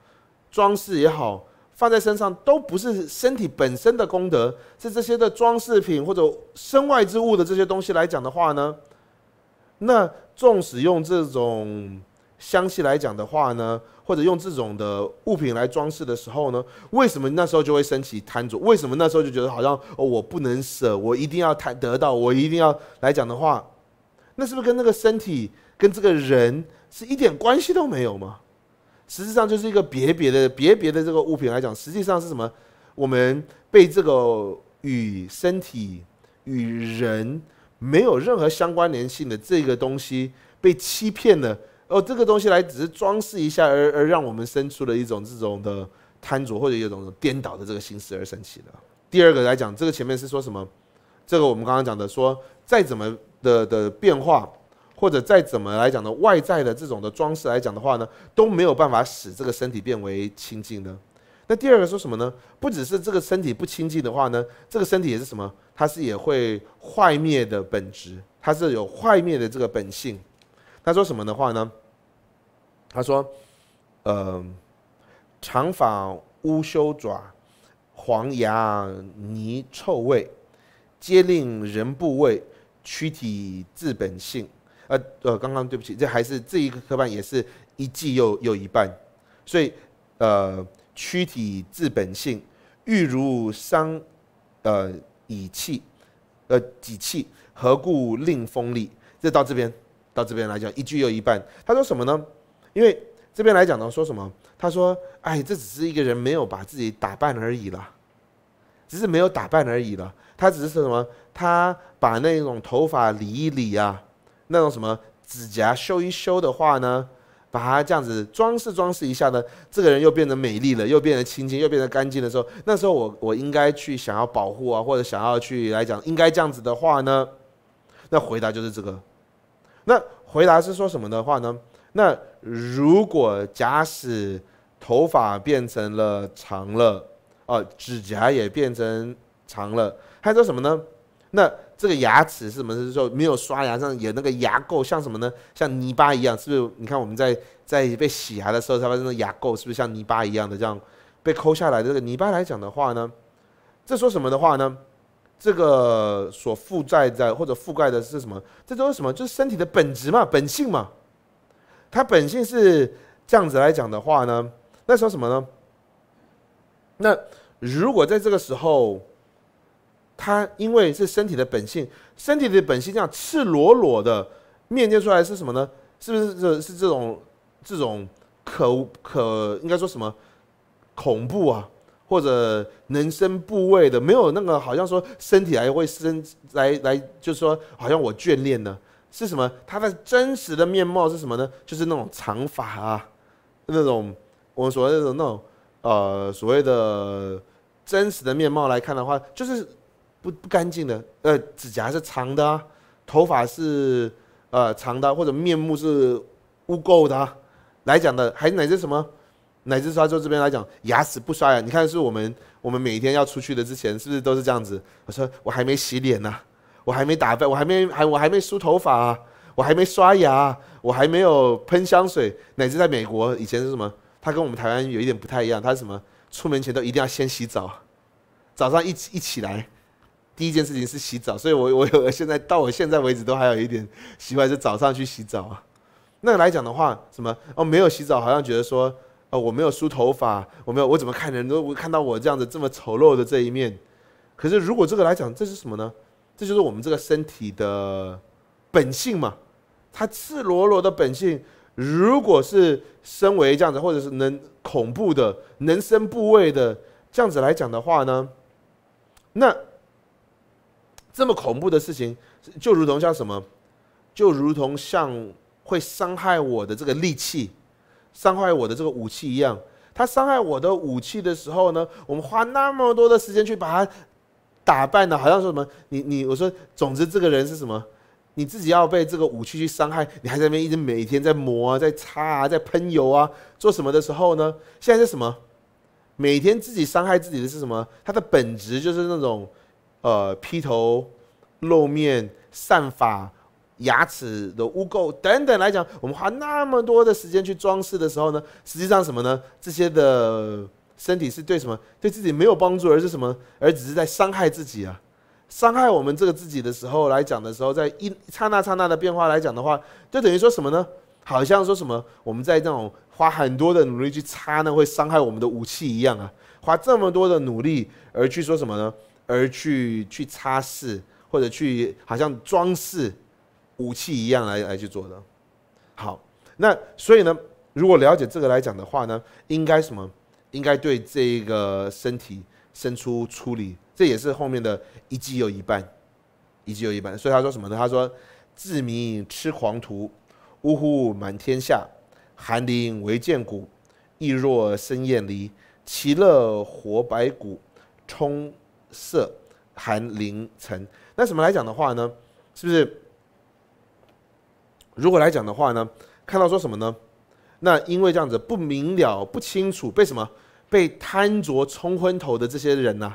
装饰也好，放在身上都不是身体本身的功德，是这些的装饰品或者身外之物的这些东西来讲的话呢？那纵使用这种。香气来讲的话呢，或者用这种的物品来装饰的时候呢，为什么那时候就会升起贪著？为什么那时候就觉得好像我不能舍，我一定要贪得到，我一定要来讲的话，那是不是跟那个身体跟这个人是一点关系都没有吗？实际上就是一个别别的别别的这个物品来讲，实际上是什么？我们被这个与身体与人没有任何相关联性的这个东西被欺骗了。哦，这个东西来只是装饰一下，而而让我们生出了一种这种的贪着，或者有一种颠倒的这个心思而神起的。第二个来讲，这个前面是说什么？这个我们刚刚讲的说，再怎么的的变化，或者再怎么来讲的外在的这种的装饰来讲的话呢，都没有办法使这个身体变为清净的。那第二个说什么呢？不只是这个身体不清净的话呢，这个身体也是什么？它是也会坏灭的本质，它是有坏灭的这个本性。他说什么的话呢？他说：“呃，长发乌修爪，黄牙泥臭味，皆令人部位躯体自本性，呃呃，刚刚对不起，这还是这一个科班也是一季又又一半。所以，呃，躯体自本性，欲如伤，呃，以气，呃，己气何故令锋利？这到这边，到这边来讲，一句又一半。他说什么呢？”因为这边来讲呢，说什么？他说：“哎，这只是一个人没有把自己打扮而已了，只是没有打扮而已了。他只是说什么？他把那种头发理一理啊，那种什么指甲修一修的话呢，把它这样子装饰装饰一下呢，这个人又变得美丽了，又变得清新，又变得干净的时候，那时候我我应该去想要保护啊，或者想要去来讲应该这样子的话呢？那回答就是这个。那回答是说什么的话呢？那。”如果假使头发变成了长了，哦，指甲也变成长了，他说什么呢？那这个牙齿是什么？是说没有刷牙上有那个牙垢，像什么呢？像泥巴一样，是不是？你看我们在在被洗牙的时候，它那的牙垢是不是像泥巴一样的这样被抠下来？这个泥巴来讲的话呢，这说什么的话呢？这个所覆盖在或者覆盖的是什么？这都是什么？就是身体的本质嘛，本性嘛。他本性是这样子来讲的话呢，那时候什么呢？那如果在这个时候，他因为是身体的本性，身体的本性这样赤裸裸的面见出来是什么呢？是不是这是这种这种可可应该说什么恐怖啊，或者能生部位的没有那个好像说身体还会生来来，就说好像我眷恋呢？是什么？他的真实的面貌是什么呢？就是那种长发啊，那种我们所谓那种那种呃所谓的真实的面貌来看的话，就是不不干净的。呃，指甲是长的，头发是呃长的，或者面目是污垢的。啊，来讲的，还乃至什么乃至刷就这边来讲，牙齿不刷牙。你看是我们我们每一天要出去的之前，是不是都是这样子？我说我还没洗脸呢。我还没打扮，我还没还我还没梳头发，我还没刷牙，我还没有喷香水。乃至在美国以前是什么？他跟我们台湾有一点不太一样。他什么？出门前都一定要先洗澡，早上一一起来，第一件事情是洗澡。所以，我我有现在到我现在为止都还有一点习惯是早上去洗澡啊。那来讲的话，什么？哦，没有洗澡，好像觉得说，哦，我没有梳头发，我没有，我怎么看人都会看到我这样子这么丑陋的这一面。可是如果这个来讲，这是什么呢？这就是我们这个身体的本性嘛，它赤裸裸的本性，如果是身为这样子，或者是能恐怖的、人身部位的这样子来讲的话呢，那这么恐怖的事情，就如同像什么，就如同像会伤害我的这个利器，伤害我的这个武器一样。它伤害我的武器的时候呢，我们花那么多的时间去把它。打扮的，好像说什么？你你我说，总之这个人是什么？你自己要被这个武器去伤害，你还在那边一直每天在磨啊、在擦啊、在喷油啊，做什么的时候呢？现在是什么？每天自己伤害自己的是什么？它的本质就是那种，呃，披头露面、散发牙齿的污垢等等来讲，我们花那么多的时间去装饰的时候呢，实际上什么呢？这些的。身体是对什么？对自己没有帮助，而是什么？而只是在伤害自己啊！伤害我们这个自己的时候来讲的时候，在一刹那刹那的变化来讲的话，就等于说什么呢？好像说什么我们在这种花很多的努力去擦呢，会伤害我们的武器一样啊！花这么多的努力而去说什么呢？而去去擦拭或者去好像装饰武器一样来来去做的。好，那所以呢，如果了解这个来讲的话呢，应该什么？应该对这个身体生出出离，这也是后面的一季又一半，一季又一半。所以他说什么呢？他说：“自民痴狂徒，呜呼满天下。寒林唯见骨，亦若生厌离。其乐活白骨，充色寒林尘。”那什么来讲的话呢？是不是？如果来讲的话呢，看到说什么呢？那因为这样子不明了不清楚，被什么？被贪着冲昏头的这些人呐，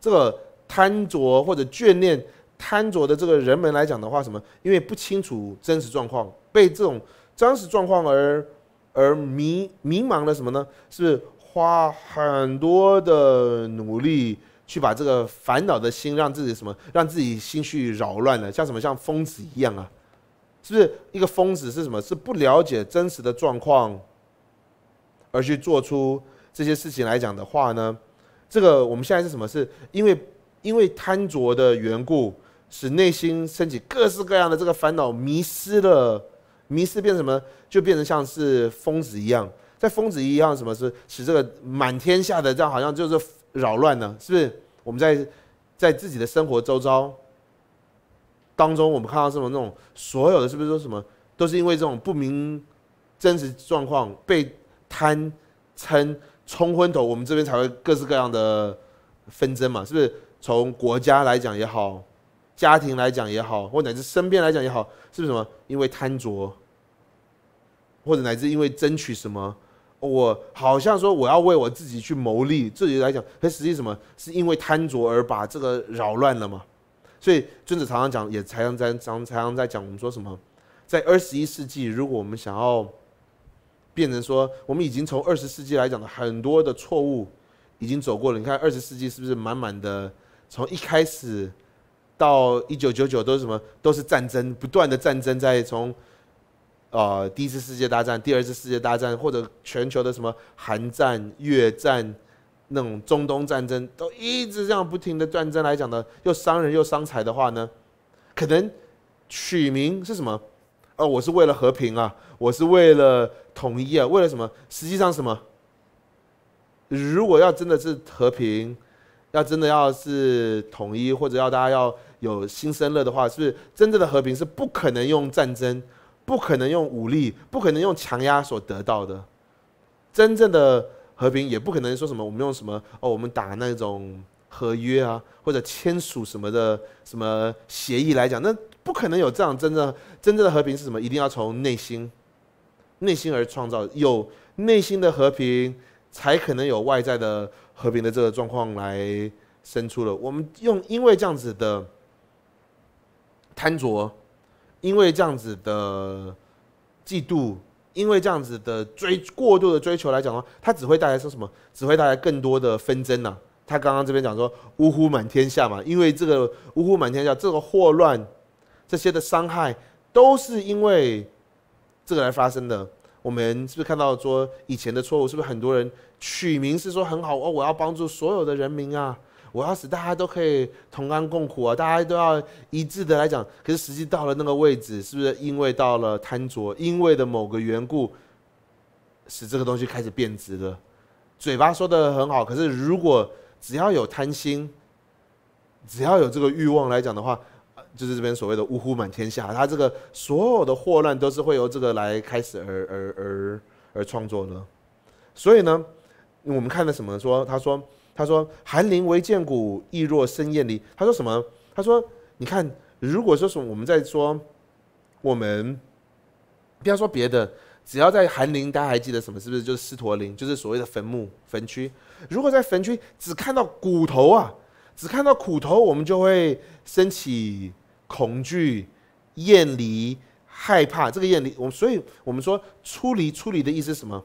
这个贪着或者眷恋贪着的这个人们来讲的话，什么？因为不清楚真实状况，被这种真实状况而而迷迷茫了什么呢？是花很多的努力去把这个烦恼的心，让自己什么，让自己心绪扰乱了，像什么像疯子一样啊？是不是一个疯子？是什么？是不了解真实的状况，而去做出。这些事情来讲的话呢，这个我们现在是什么？是因为因为贪着的缘故，使内心升起各式各样的这个烦恼，迷失了，迷失变什么？就变成像是疯子一样，在疯子一样什么是使这个满天下的这样好像就是扰乱呢？是不是我们在在自己的生活周遭当中，我们看到什么那种所有的是不是说什么都是因为这种不明真实状况被贪嗔。冲昏头，我们这边才会各式各样的纷争嘛，是不是？从国家来讲也好，家庭来讲也好，或乃至身边来讲也好，是不是什么？因为贪着，或者乃至因为争取什么？我好像说我要为我自己去谋利，这里来讲，可实际什么？是因为贪着而把这个扰乱了吗？所以，君子常常讲，也常常在常常常在讲，我们说什么？在二十一世纪，如果我们想要。变成说，我们已经从二十世纪来讲的很多的错误，已经走过了。你看二十世纪是不是满满的？从一开始到一九九九都是什么？都是战争，不断的战争在从，呃，第一次世界大战、第二次世界大战，或者全球的什么韩战、越战，那种中东战争，都一直这样不停的战争来讲呢，又伤人又伤财的话呢，可能取名是什么？哦，我是为了和平啊，我是为了统一啊，为了什么？实际上什么？如果要真的是和平，要真的要是统一，或者要大家要有新生乐的话，是真正的和平是不可能用战争，不可能用武力，不可能用强压所得到的。真正的和平也不可能说什么，我们用什么哦，我们打那种合约啊，或者签署什么的什么协议来讲那。不可能有这样真正真正的和平是什么？一定要从内心，内心而创造有内心的和平，才可能有外在的和平的这个状况来生出了。我们用因为这样子的贪着，因为这样子的嫉妒，因为这样子的追过度的追求来讲的话，它只会带来说什么？只会带来更多的纷争呐。他刚刚这边讲说“呜呼满天下”嘛，因为这个“呜呼满天下”这个祸乱。这些的伤害都是因为这个来发生的。我们是不是看到说以前的错误？是不是很多人取名是说很好哦，我要帮助所有的人民啊，我要使大家都可以同甘共苦啊，大家都要一致的来讲。可是实际到了那个位置，是不是因为到了贪着，因为的某个缘故，使这个东西开始变质了？嘴巴说的很好，可是如果只要有贪心，只要有这个欲望来讲的话，就是这边所谓的“呜呼满天下”，他这个所有的祸乱都是会由这个来开始而而而而创作呢。所以呢，我们看了什么？说他说他说“寒林唯见骨，亦若生厌离”。他说什么？他说你看，如果说是我们在说我们，不要说别的，只要在寒林，大家还记得什么？是不是就是狮驼林？就是所谓的坟墓坟区。如果在坟区只看到骨头啊，只看到骨头，我们就会升起。恐惧、厌离、害怕，这个厌离，我们所以，我们说出离，出离的意思是什么？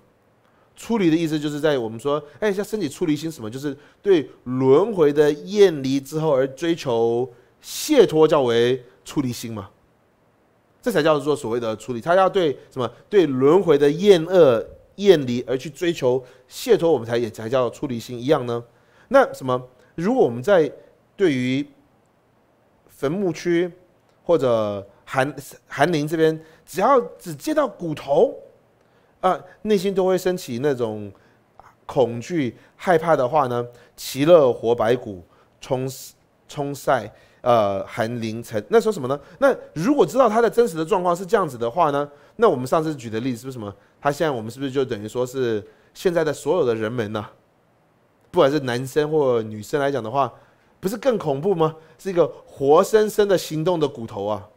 出离的意思就是在我们说，哎，像身体出离心什么，就是对轮回的厌离之后而追求解脱，叫为出离心嘛？这才叫做所谓的出离，他要对什么？对轮回的厌恶、厌离而去追求解脱，我们才也才叫出离心一样呢？那什么？如果我们在对于坟墓区。或者寒寒林这边，只要只见到骨头，啊，内心都会升起那种恐惧、害怕的话呢？其乐活白骨，冲冲塞，呃，寒林成那说什么呢？那如果知道他的真实的状况是这样子的话呢？那我们上次举的例子是不是什么？他现在我们是不是就等于说是现在的所有的人们呢？不管是男生或女生来讲的话。不是更恐怖吗？是一个活生生的行动的骨头啊！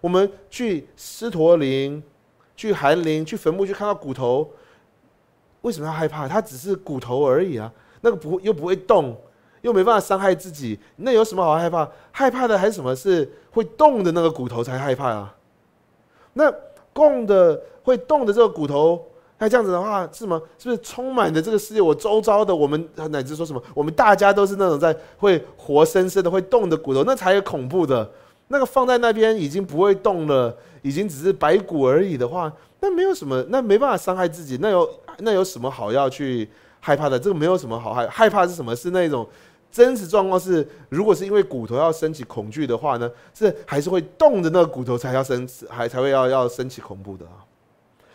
我们去狮驼岭、去寒林、去坟墓，去看到骨头，为什么要害怕？它只是骨头而已啊！那个不又不会动，又没办法伤害自己，那有什么好害怕？害怕的还是什么是会动的那个骨头才害怕啊？那供的会动的这个骨头。那这样子的话是吗？是不是充满的这个世界？我周遭的我们，乃至说什么，我们大家都是那种在会活生生的会动的骨头，那才有恐怖的。那个放在那边已经不会动了，已经只是白骨而已的话，那没有什么，那没办法伤害自己，那有那有什么好要去害怕的？这个没有什么好害害怕是什么？是那种真实状况是，如果是因为骨头要升起恐惧的话呢，是还是会动的那个骨头才要升，还才会要要升起恐怖的。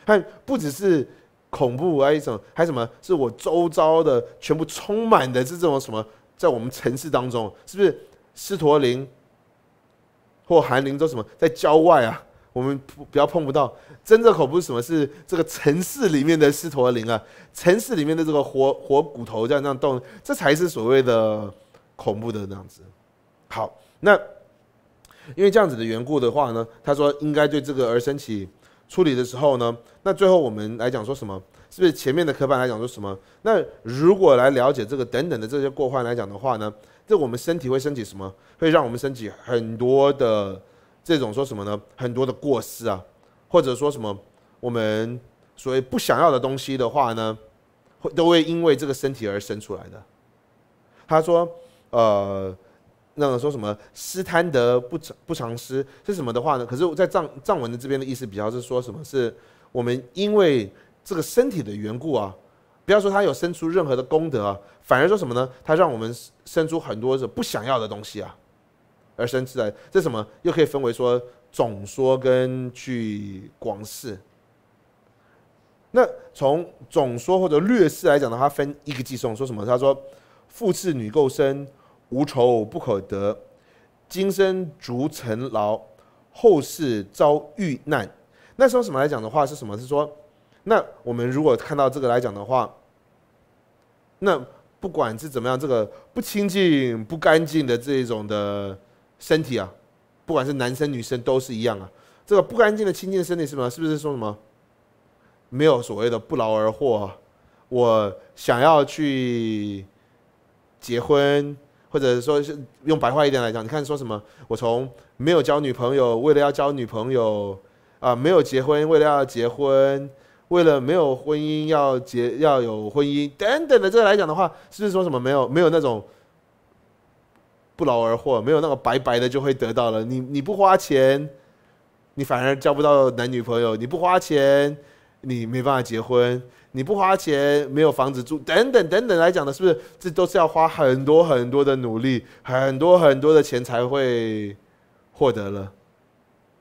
还不只是恐怖啊，一种还什么？是我周遭的全部充满的是这种什么？在我们城市当中，是不是狮驼岭或寒林都什么？在郊外啊，我们不要碰不到。真正恐怖是什么？是这个城市里面的狮驼岭啊，城市里面的这个活活骨头这样这样动，这才是所谓的恐怖的那样子。好，那因为这样子的缘故的话呢，他说应该对这个而升起。处理的时候呢，那最后我们来讲说什么？是不是前面的科班来讲说什么？那如果来了解这个等等的这些过患来讲的话呢，这我们身体会升起什么？会让我们升起很多的这种说什么呢？很多的过失啊，或者说什么我们所谓不想要的东西的话呢，会都会因为这个身体而生出来的。他说，呃。那个说什么“失贪得不偿不偿失”是什么的话呢？可是我在藏藏文的这边的意思比较是说什么？是我们因为这个身体的缘故啊，不要说他有生出任何的功德，啊，反而说什么呢？他让我们生出很多是不想要的东西啊，而生出来。这什么又可以分为说总说跟去广释。那从总说或者略释来讲呢，它分一个寄送说什么？他说：“父次女垢身。”无仇不可得，今生足成劳，后世遭遇难。那时候什么来讲的话是什么？是说，那我们如果看到这个来讲的话，那不管是怎么样，这个不清净、不干净的这种的身体啊，不管是男生女生都是一样啊。这个不干净的、清净的身体是什么？是不是说什么？没有所谓的不劳而获。我想要去结婚。或者说，是用白话一点来讲，你看说什么？我从没有交女朋友，为了要交女朋友啊，没有结婚，为了要结婚，为了没有婚姻要结要有婚姻，等等的这个来讲的话，是不是说什么？没有没有那种不劳而获，没有那个白白的就会得到了。你你不花钱，你反而交不到男女朋友；你不花钱，你没办法结婚。你不花钱，没有房子住，等等等等来讲的，是不是这都是要花很多很多的努力，很多很多的钱才会获得了？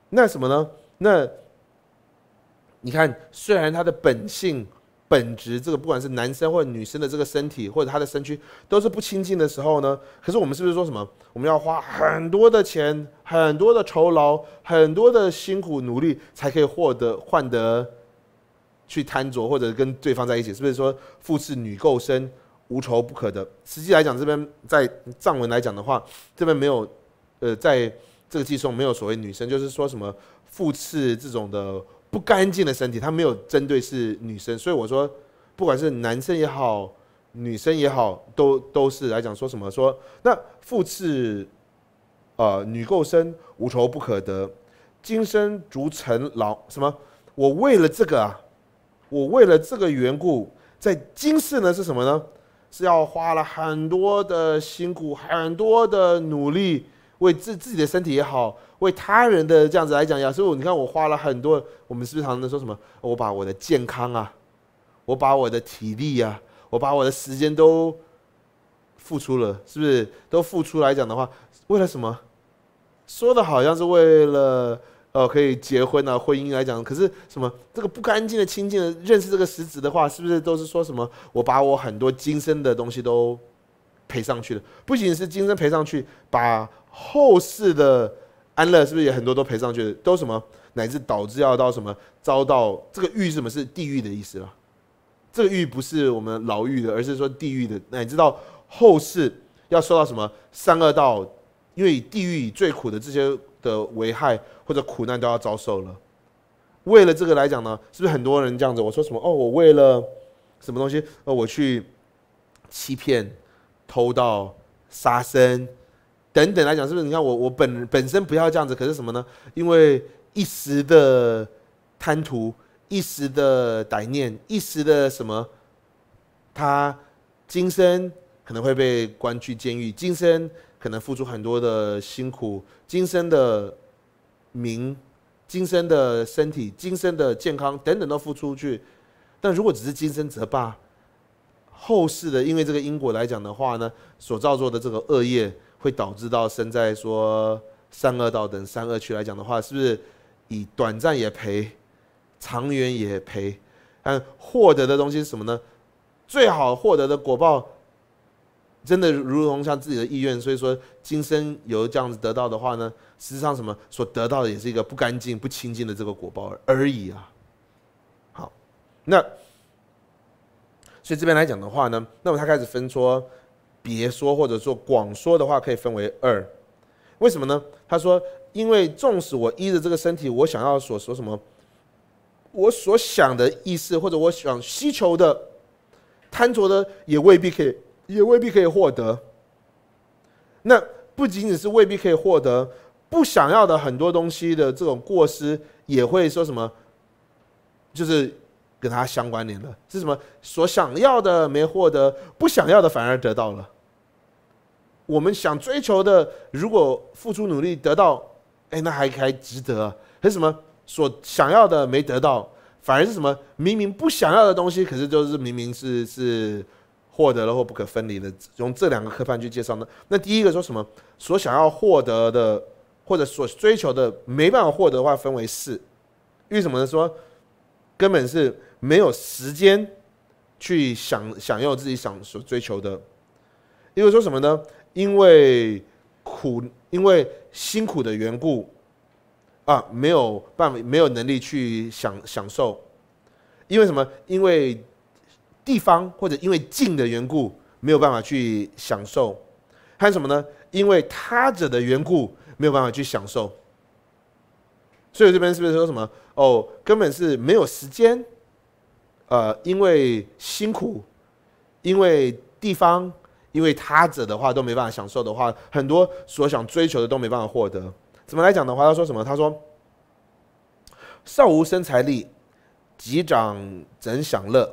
那什么呢？那你看，虽然他的本性、本质，这个不管是男生或者女生的这个身体或者他的身躯，都是不亲近的时候呢，可是我们是不是说什么？我们要花很多的钱，很多的酬劳，很多的辛苦努力，才可以获得换得？去贪着或者跟对方在一起，是不是说父赐女垢身无仇不可的？实际来讲，这边在藏文来讲的话，这边没有，呃，在这个寄送没有所谓女生，就是说什么父赐这种的不干净的身体，他没有针对是女生，所以我说不管是男生也好，女生也好，都都是来讲说什么说那父赐，呃，女垢身无仇不可得，今生逐成劳什么？我为了这个啊。我为了这个缘故，在今世呢是什么呢？是要花了很多的辛苦，很多的努力，为自自己的身体也好，为他人的这样子来讲呀。是你看，我花了很多，我们是不是常常说什么？我把我的健康啊，我把我的体力呀，我把我的时间都付出了，是不是都付出？来讲的话，为了什么？说的好像是为了。呃，可以结婚啊，婚姻来讲，可是什么这个不干净的、亲近的认识这个实质的话，是不是都是说什么我把我很多今生的东西都赔上去了？不仅是今生赔上去，把后世的安乐是不是也很多都赔上去了？都什么乃至导致要到什么遭到这个狱？什么是地狱的意思了？这个狱不是我们牢狱的，而是说地狱的。那你知道后世要受到什么三恶道？因为地狱最苦的这些。的危害或者苦难都要遭受了。为了这个来讲呢，是不是很多人这样子？我说什么？哦，我为了什么东西？呃，我去欺骗、偷盗、杀生等等来讲，是不是？你看我，我本本身不要这样子，可是什么呢？因为一时的贪图、一时的歹念、一时的什么，他今生可能会被关去监狱，今生。可能付出很多的辛苦，今生的名，今生的身体，今生的健康等等都付出去，但如果只是今生则罢，后世的因为这个因果来讲的话呢，所造作的这个恶业会导致到生在说善恶道等三恶区来讲的话，是不是以短暂也赔，长远也赔？但获得的东西是什么呢？最好获得的果报。真的如同像自己的意愿，所以说今生有这样子得到的话呢，实际上什么所得到的也是一个不干净、不清净的这个果报而已啊。好，那所以这边来讲的话呢，那么他开始分说，别说或者说广说的话可以分为二，为什么呢？他说，因为纵使我依着这个身体，我想要所说什么，我所想的意思或者我想需求的、贪着的，也未必可以。也未必可以获得。那不仅仅是未必可以获得，不想要的很多东西的这种过失，也会说什么？就是跟它相关联的，是什么？所想要的没获得，不想要的反而得到了。我们想追求的，如果付出努力得到，哎，那还还值得。还是什么？所想要的没得到，反而是什么？明明不想要的东西，可是就是明明是是。获得了或不可分离的，用这两个科判去介绍呢？那第一个说什么？所想要获得的或者所追求的，没办法获得的话，分为四。为什么呢？说根本是没有时间去享享用自己想所追求的。因为说什么呢？因为苦，因为辛苦的缘故啊，没有办法，没有能力去享享受。因为什么？因为。地方或者因为近的缘故没有办法去享受，还有什么呢？因为他者的缘故没有办法去享受，所以这边是不是说什么？哦，根本是没有时间，呃，因为辛苦，因为地方，因为他者的话都没办法享受的话，很多所想追求的都没办法获得。怎么来讲的话，要说什么？他说：“少无身财力，及长怎享乐？”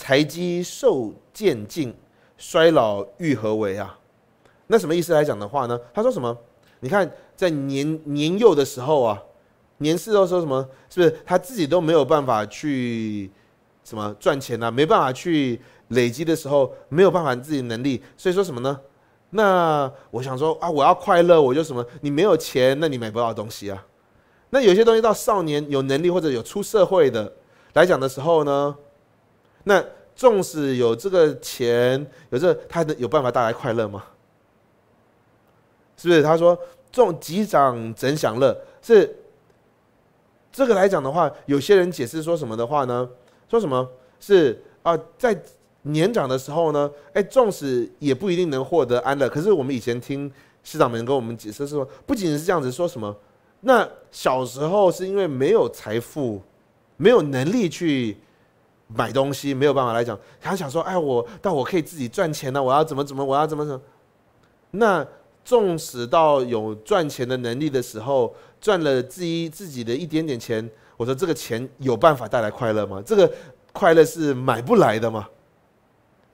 财积受渐尽，衰老欲何为啊？那什么意思来讲的话呢？他说什么？你看在年年幼的时候啊，年事都说什么？是不是他自己都没有办法去什么赚钱呢？没办法去累积的时候，没有办法自己能力，所以说什么呢？那我想说啊，我要快乐，我就什么？你没有钱，那你买不到东西啊。那有些东西到少年有能力或者有出社会的来讲的时候呢？那纵使有这个钱，有这他能有办法带来快乐吗？是不是？他说：“众极长怎享乐？”是这个来讲的话，有些人解释说什么的话呢？说什么？是啊，在年长的时候呢，哎，纵使也不一定能获得安乐。可是我们以前听师长们跟我们解释说，不仅是这样子，说什么？那小时候是因为没有财富，没有能力去。买东西没有办法来讲，他想说：“哎，我但我可以自己赚钱呢，我要怎么怎么，我要怎么怎么。”那纵使到有赚钱的能力的时候，赚了自己自己的一点点钱，我说这个钱有办法带来快乐吗？这个快乐是买不来的吗？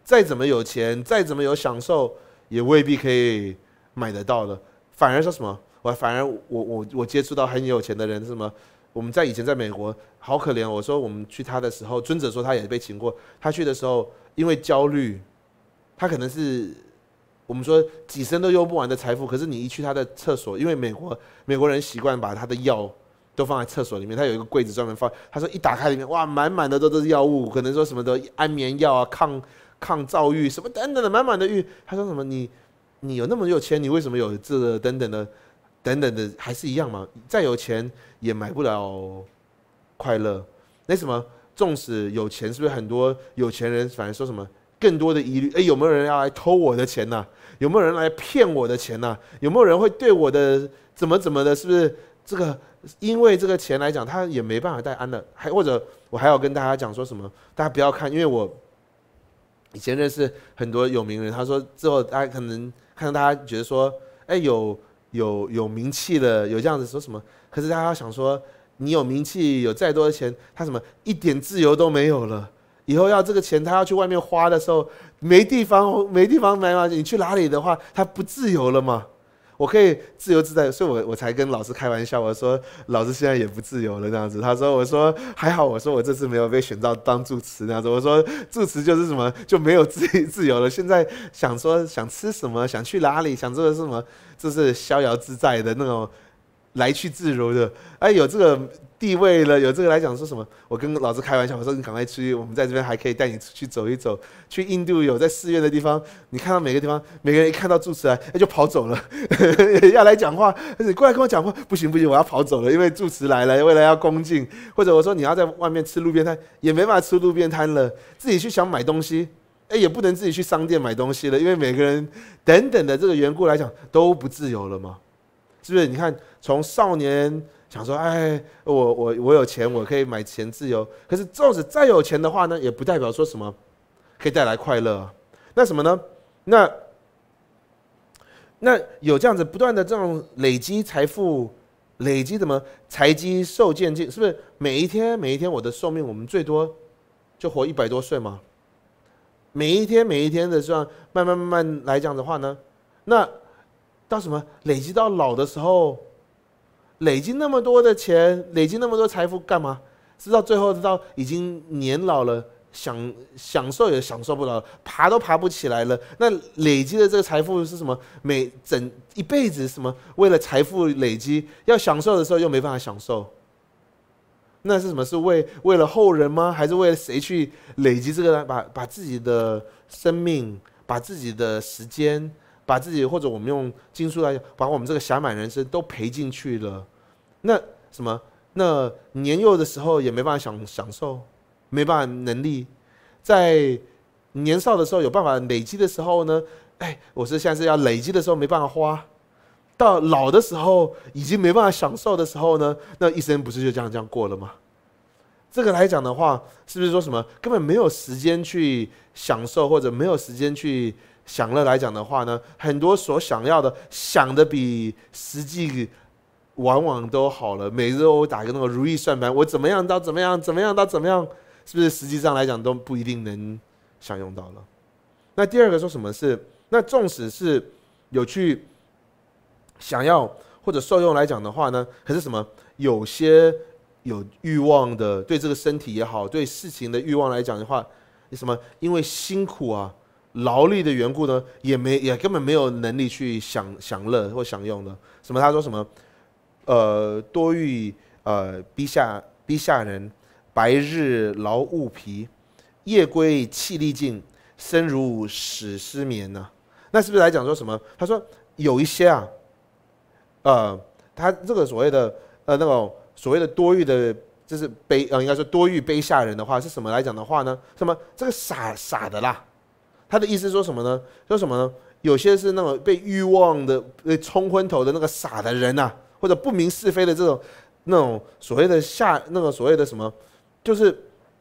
再怎么有钱，再怎么有享受，也未必可以买得到的。反而说什么？我反而我我我接触到很有钱的人，什么？我们在以前在美国好可怜。我说我们去他的时候，尊者说他也被请过。他去的时候因为焦虑，他可能是我们说几生都用不完的财富。可是你一去他的厕所，因为美国美国人习惯把他的药都放在厕所里面。他有一个柜子专门放。他说一打开里面哇，满满的都都是药物，可能说什么的安眠药啊、抗抗躁郁什么等等的，满满的郁。他说什么你你有那么有钱，你为什么有这等等的？等等的还是一样嘛，再有钱也买不了快乐。那什么，纵使有钱，是不是很多有钱人反而说什么更多的疑虑？哎，有没有人要来偷我的钱呢？有没有人来骗我的钱呢？有没有人会对我的怎么怎么的？是不是这个？因为这个钱来讲，他也没办法带安乐。还或者我还要跟大家讲说什么？大家不要看，因为我以前认识很多有名人，他说之后大家可能看到大家觉得说，哎有。有有名气了，有这样子说什么？可是大家想说，你有名气，有再多的钱，他什么一点自由都没有了。以后要这个钱，他要去外面花的时候，没地方，没地方买嘛。你去哪里的话，他不自由了吗？我可以自由自在，所以我我才跟老师开玩笑，我说老师现在也不自由了这样子。他说，我说还好，我说我这次没有被选到当助词这样子。我说助词就是什么就没有自自由了。现在想说想吃什么，想去哪里，想做什么，就是逍遥自在的那种，来去自如的。哎，有这个。地位了，有这个来讲说什么？我跟老师开玩笑，我说你赶快去，我们在这边还可以带你出去走一走。去印度有在寺院的地方，你看到每个地方，每个人一看到住持来，哎，就跑走了。要来讲话，你过来跟我讲话，不行不行，我要跑走了，因为住持来了，为了要恭敬。或者我说你要在外面吃路边摊，也没法吃路边摊了，自己去想买东西，哎，也不能自己去商店买东西了，因为每个人等等的这个缘故来讲，都不自由了嘛，是不是？你看从少年。想说，哎，我我我有钱，我可以买钱自由。可是，纵使再有钱的话呢，也不代表说什么可以带来快乐。那什么呢？那那有这样子不断的这种累积财富，累积什么财积寿渐进，是不是每一天每一天我的寿命，我们最多就活一百多岁嘛？每一天每一天的这样慢慢慢来讲的话呢，那到什么累积到老的时候？累积那么多的钱，累积那么多财富干嘛？直到最后，直到已经年老了，享享受也享受不了，爬都爬不起来了。那累积的这个财富是什么？每整一辈子什么？为了财富累积，要享受的时候又没办法享受。那是什么？是为为了后人吗？还是为了谁去累积这个？把把自己的生命，把自己的时间。把自己或者我们用经书来把我们这个霞满人生都赔进去了，那什么？那年幼的时候也没办法享享受，没办法能力，在年少的时候有办法累积的时候呢？哎，我是现在是要累积的时候没办法花，到老的时候已经没办法享受的时候呢？那一生不是就这样这样过了吗？这个来讲的话，是不是说什么根本没有时间去享受或者没有时间去？享乐来讲的话呢，很多所想要的想的比实际往往都好了。每日我打一个那个如意算盘，我怎么样到怎么样，怎么样到怎么样，是不是实际上来讲都不一定能享用到了？那第二个说什么是？那纵使是有去想要或者受用来讲的话呢，可是什么？有些有欲望的，对这个身体也好，对事情的欲望来讲的话，你什么？因为辛苦啊。劳力的缘故呢，也没也根本没有能力去享享乐或享用的。什么他说什么，呃，多欲呃，逼下逼下人，白日劳务疲，夜归气力尽，身如死失眠呐。那是不是来讲说什么？他说有一些啊，呃，他这个所谓的呃那种所谓的多欲的，就是悲呃应该说多欲悲下人的话是什么来讲的话呢？什么这个傻傻的啦。他的意思说什么呢？说什么呢？有些是那种被欲望的被冲昏头的那个傻的人呐，或者不明是非的这种那种所谓的下那个所谓的什么，就是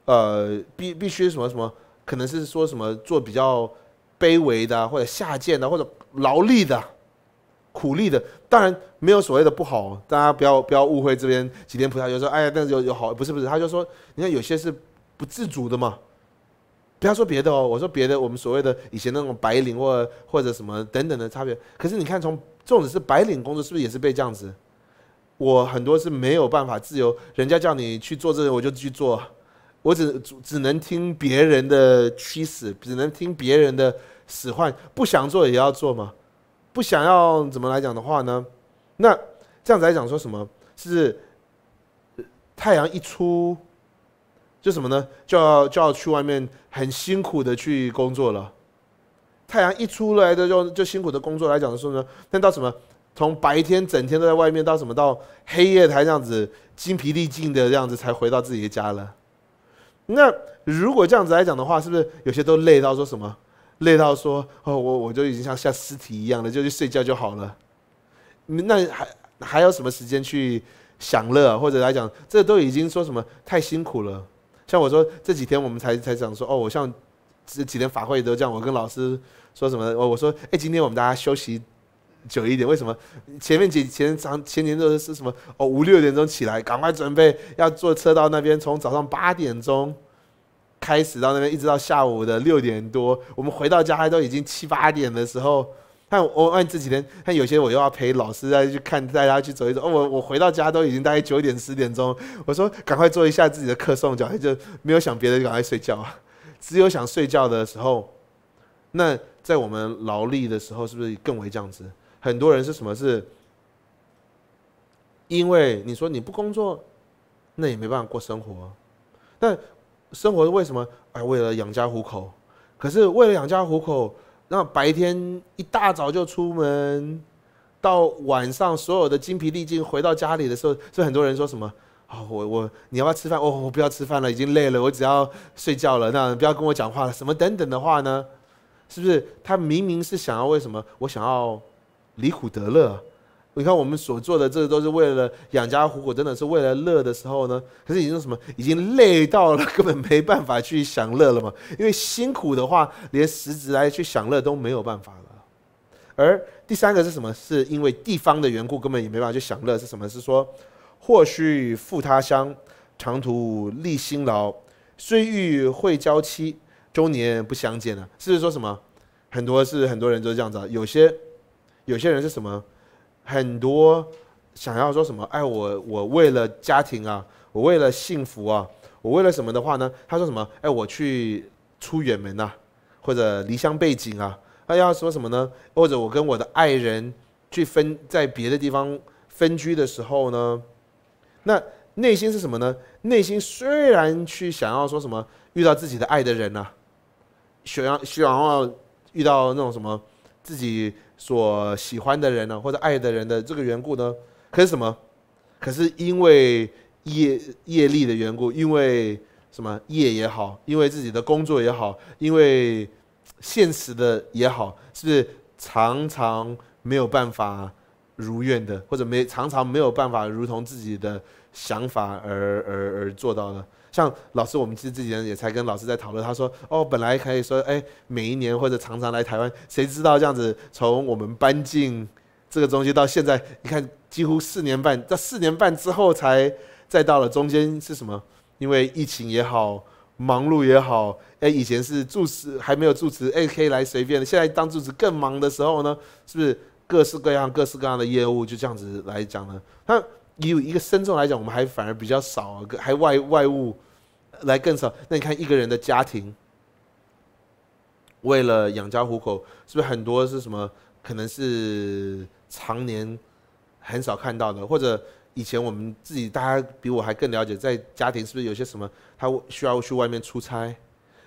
呃必必须什么什么，可能是说什么做比较卑微的或者下贱的或者劳力的苦力的，当然没有所谓的不好，大家不要不要误会这边几天菩萨就说哎呀，但是有有好不是不是，他就说你看有些是不自主的嘛。不要说别的哦，我说别的，我们所谓的以前那种白领或或者什么等等的差别，可是你看，从这种是白领工作，是不是也是被这样子？我很多是没有办法自由，人家叫你去做这个，我就去做，我只只能听别人的驱使，只能听别人的使唤，不想做也要做嘛。不想要怎么来讲的话呢？那这样子来讲说什么？是太阳一出。就什么呢？就要就要去外面很辛苦的去工作了。太阳一出来的就就辛苦的工作来讲的时候呢，那到什么？从白天整天都在外面，到什么到黑夜才这样子精疲力尽的这样子才回到自己的家了。那如果这样子来讲的话，是不是有些都累到说什么？累到说哦，我我就已经像像尸体一样的就去睡觉就好了。那还还有什么时间去享乐或者来讲，这都已经说什么太辛苦了？像我说这几天我们才才讲说哦，我像这几天法会都这样，我跟老师说什么？我我说哎，今天我们大家休息久一点，为什么？前面几前长前年都是是什么？哦，五六点钟起来，赶快准备要坐车到那边，从早上八点钟开始到那边，一直到下午的六点多，我们回到家还都已经七八点的时候。那我那这几天，那有些我又要陪老师，再去看大家去走一走。哦，我我回到家都已经大概九点十点钟，我说赶快做一下自己的课诵，就没有想别的，赶快睡觉只有想睡觉的时候，那在我们劳力的时候，是不是更为这样子？很多人是什么是？因为你说你不工作，那也没办法过生活。但生活为什么？哎，为了养家糊口。可是为了养家糊口。那白天一大早就出门，到晚上所有的精疲力尽，回到家里的时候，是很多人说什么啊，我我你要不要吃饭？哦，我不要吃饭了，已经累了，我只要睡觉了。那不要跟我讲话了，什么等等的话呢？是不是他明明是想要为什么？我想要离苦得乐。你看，我们所做的这都是为了养家糊口，真的是为了乐的时候呢？可是已经什么？已经累到了，根本没办法去享乐了嘛。因为辛苦的话，连食指来去享乐都没有办法了。而第三个是什么？是因为地方的缘故，根本也没办法去享乐。是什么？是说，或许赴他乡，长途历辛劳，虽欲会娇妻，终年不相见啊。不是说什么？很多是很多人都是这样子。有些有些人是什么？很多想要说什么？哎，我我为了家庭啊，我为了幸福啊，我为了什么的话呢？他说什么？哎，我去出远门呐，或者离乡背井啊。他要说什么呢？或者我跟我的爱人去分在别的地方分居的时候呢？那内心是什么呢？内心虽然去想要说什么，遇到自己的爱的人呐，想要想要遇到那种什么自己。所喜欢的人呢，或者爱的人的这个缘故呢，可是什么？可是因为业业力的缘故，因为什么业也好，因为自己的工作也好，因为现实的也好，是常常没有办法如愿的，或者没常常没有办法如同自己的想法而而而做到的。像老师，我们其实这几天也才跟老师在讨论。他说：“哦，本来可以说，哎，每一年或者常常来台湾，谁知道这样子？从我们搬进这个中西到现在，你看，几乎四年半。在四年半之后，才再到了中间是什么？因为疫情也好，忙碌也好，哎，以前是住持还没有住持，哎，可以来随便。现在当住持更忙的时候呢，是不是各式各样、各式各样的业务就这样子来讲呢？他。”以一个身重来讲，我们还反而比较少，还外外物来更少。那你看一个人的家庭，为了养家糊口，是不是很多是什么？可能是常年很少看到的，或者以前我们自己大家比我还更了解，在家庭是不是有些什么？他需要去外面出差，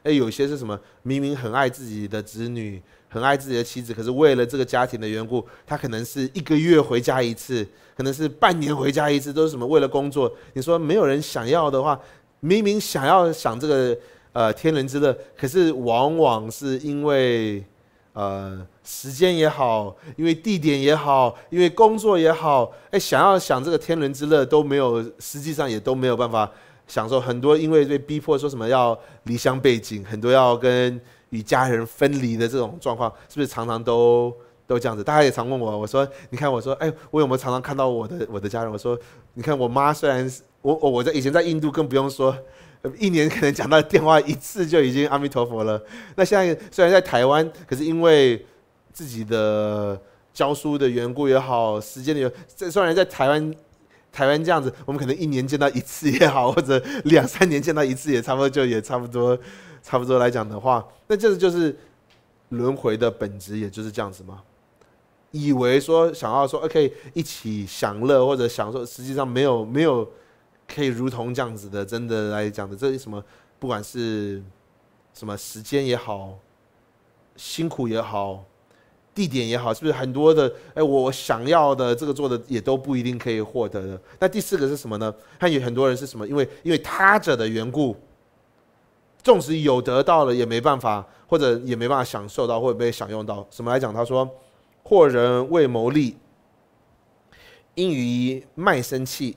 哎，有些是什么？明明很爱自己的子女。很爱自己的妻子，可是为了这个家庭的缘故，他可能是一个月回家一次，可能是半年回家一次，都是什么为了工作？你说没有人想要的话，明明想要享这个呃天伦之乐，可是往往是因为呃时间也好，因为地点也好，因为工作也好，哎，想要享这个天伦之乐都没有，实际上也都没有办法享受很多，因为被逼迫说什么要离乡背井，很多要跟。与家人分离的这种状况，是不是常常都都这样子？大家也常问我，我说，你看，我说，哎，我有没有常常看到我的我的家人？我说，你看，我妈虽然是我我我在以前在印度更不用说，一年可能讲到电话一次就已经阿弥陀佛了。那现在虽然在台湾，可是因为自己的教书的缘故也好，时间的，这虽然在台湾，台湾这样子，我们可能一年见到一次也好，或者两三年见到一次也差不多就也差不多。差不多来讲的话，那这个就是轮回的本质，也就是这样子吗？以为说想要说，OK，一起享乐或者享受，实际上没有没有可以如同这样子的，真的来讲的。这什么？不管是什么时间也好，辛苦也好，地点也好，是不是很多的？哎，我想要的这个做的也都不一定可以获得的。那第四个是什么呢？他有很多人是什么？因为因为他者的缘故。纵使有得到了，也没办法，或者也没办法享受到，或者被享用到。什么来讲？他说：“或人为谋利，因于卖身契；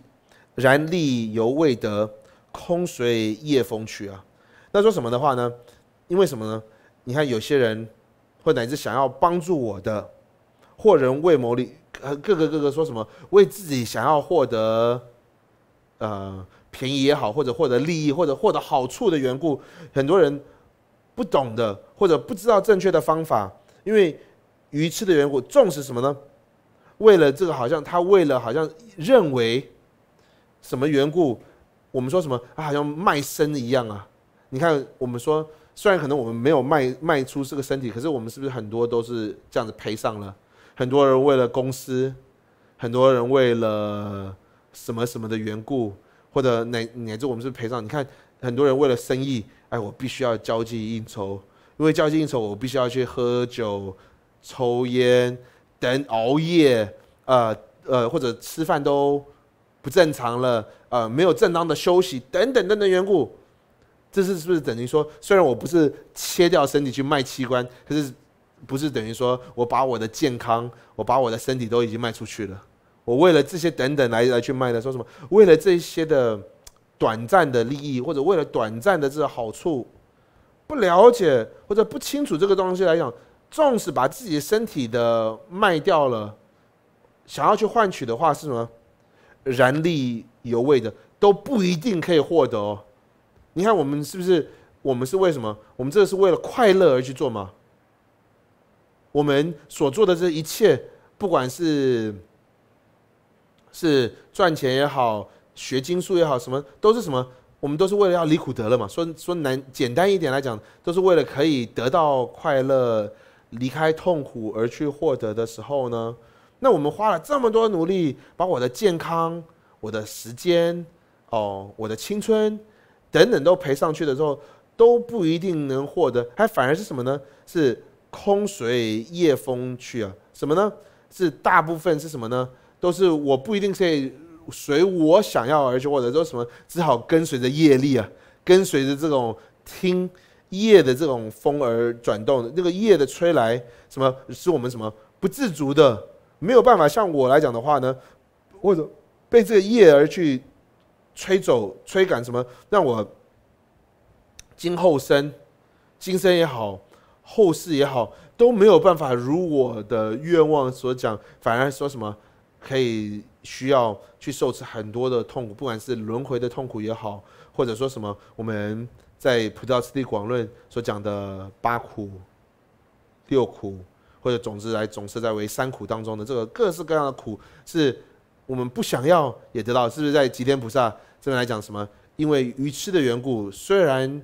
然利犹未得，空随夜风去啊。”那说什么的话呢？因为什么呢？你看有些人，或乃至想要帮助我的，或人为谋利，呃，各个各个说什么为自己想要获得，呃。便宜也好，或者获得利益，或者获得好处的缘故，很多人不懂的，或者不知道正确的方法，因为愚痴的缘故，重视什么呢？为了这个，好像他为了好像认为什么缘故，我们说什么啊？好像卖身一样啊！你看，我们说虽然可能我们没有卖卖出这个身体，可是我们是不是很多都是这样子赔上了？很多人为了公司，很多人为了什么什么的缘故。或者哪乃至我们是陪葬。你看，很多人为了生意，哎，我必须要交际应酬，因为交际应酬，我必须要去喝酒、抽烟、等熬夜，呃呃，或者吃饭都不正常了，呃，没有正当的休息等等等等缘故，这是是不是等于说，虽然我不是切掉身体去卖器官，可是不是等于说，我把我的健康，我把我的身体都已经卖出去了？我为了这些等等来来去卖的，说什么？为了这些的短暂的利益，或者为了短暂的这个好处，不了解或者不清楚这个东西来讲，纵使把自己身体的卖掉了，想要去换取的话是什么？燃力油味的都不一定可以获得哦。你看我们是不是？我们是为什么？我们这是为了快乐而去做吗？我们所做的这一切，不管是……是赚钱也好，学经术也好，什么都是什么，我们都是为了要离苦得乐嘛。说说难简单一点来讲，都是为了可以得到快乐，离开痛苦而去获得的时候呢，那我们花了这么多努力，把我的健康、我的时间、哦，我的青春等等都赔上去的时候，都不一定能获得，还反而是什么呢？是空随夜风去啊？什么呢？是大部分是什么呢？都是我不一定可以随我想要而去，或者说什么，只好跟随着业力啊，跟随着这种听夜的这种风而转动，的，那个夜的吹来，什么是我们什么不自足的，没有办法像我来讲的话呢，或者被这个夜而去吹走、吹赶什么，让我今后生、今生也好、后世也好，都没有办法如我的愿望所讲，反而说什么。可以需要去受持很多的痛苦，不管是轮回的痛苦也好，或者说什么我们在《普照萨地广论》所讲的八苦、六苦，或者总之来总是在为三苦当中的这个各式各样的苦，是我们不想要也得到。是不是在吉天菩萨这边来讲什么？因为愚痴的缘故，虽然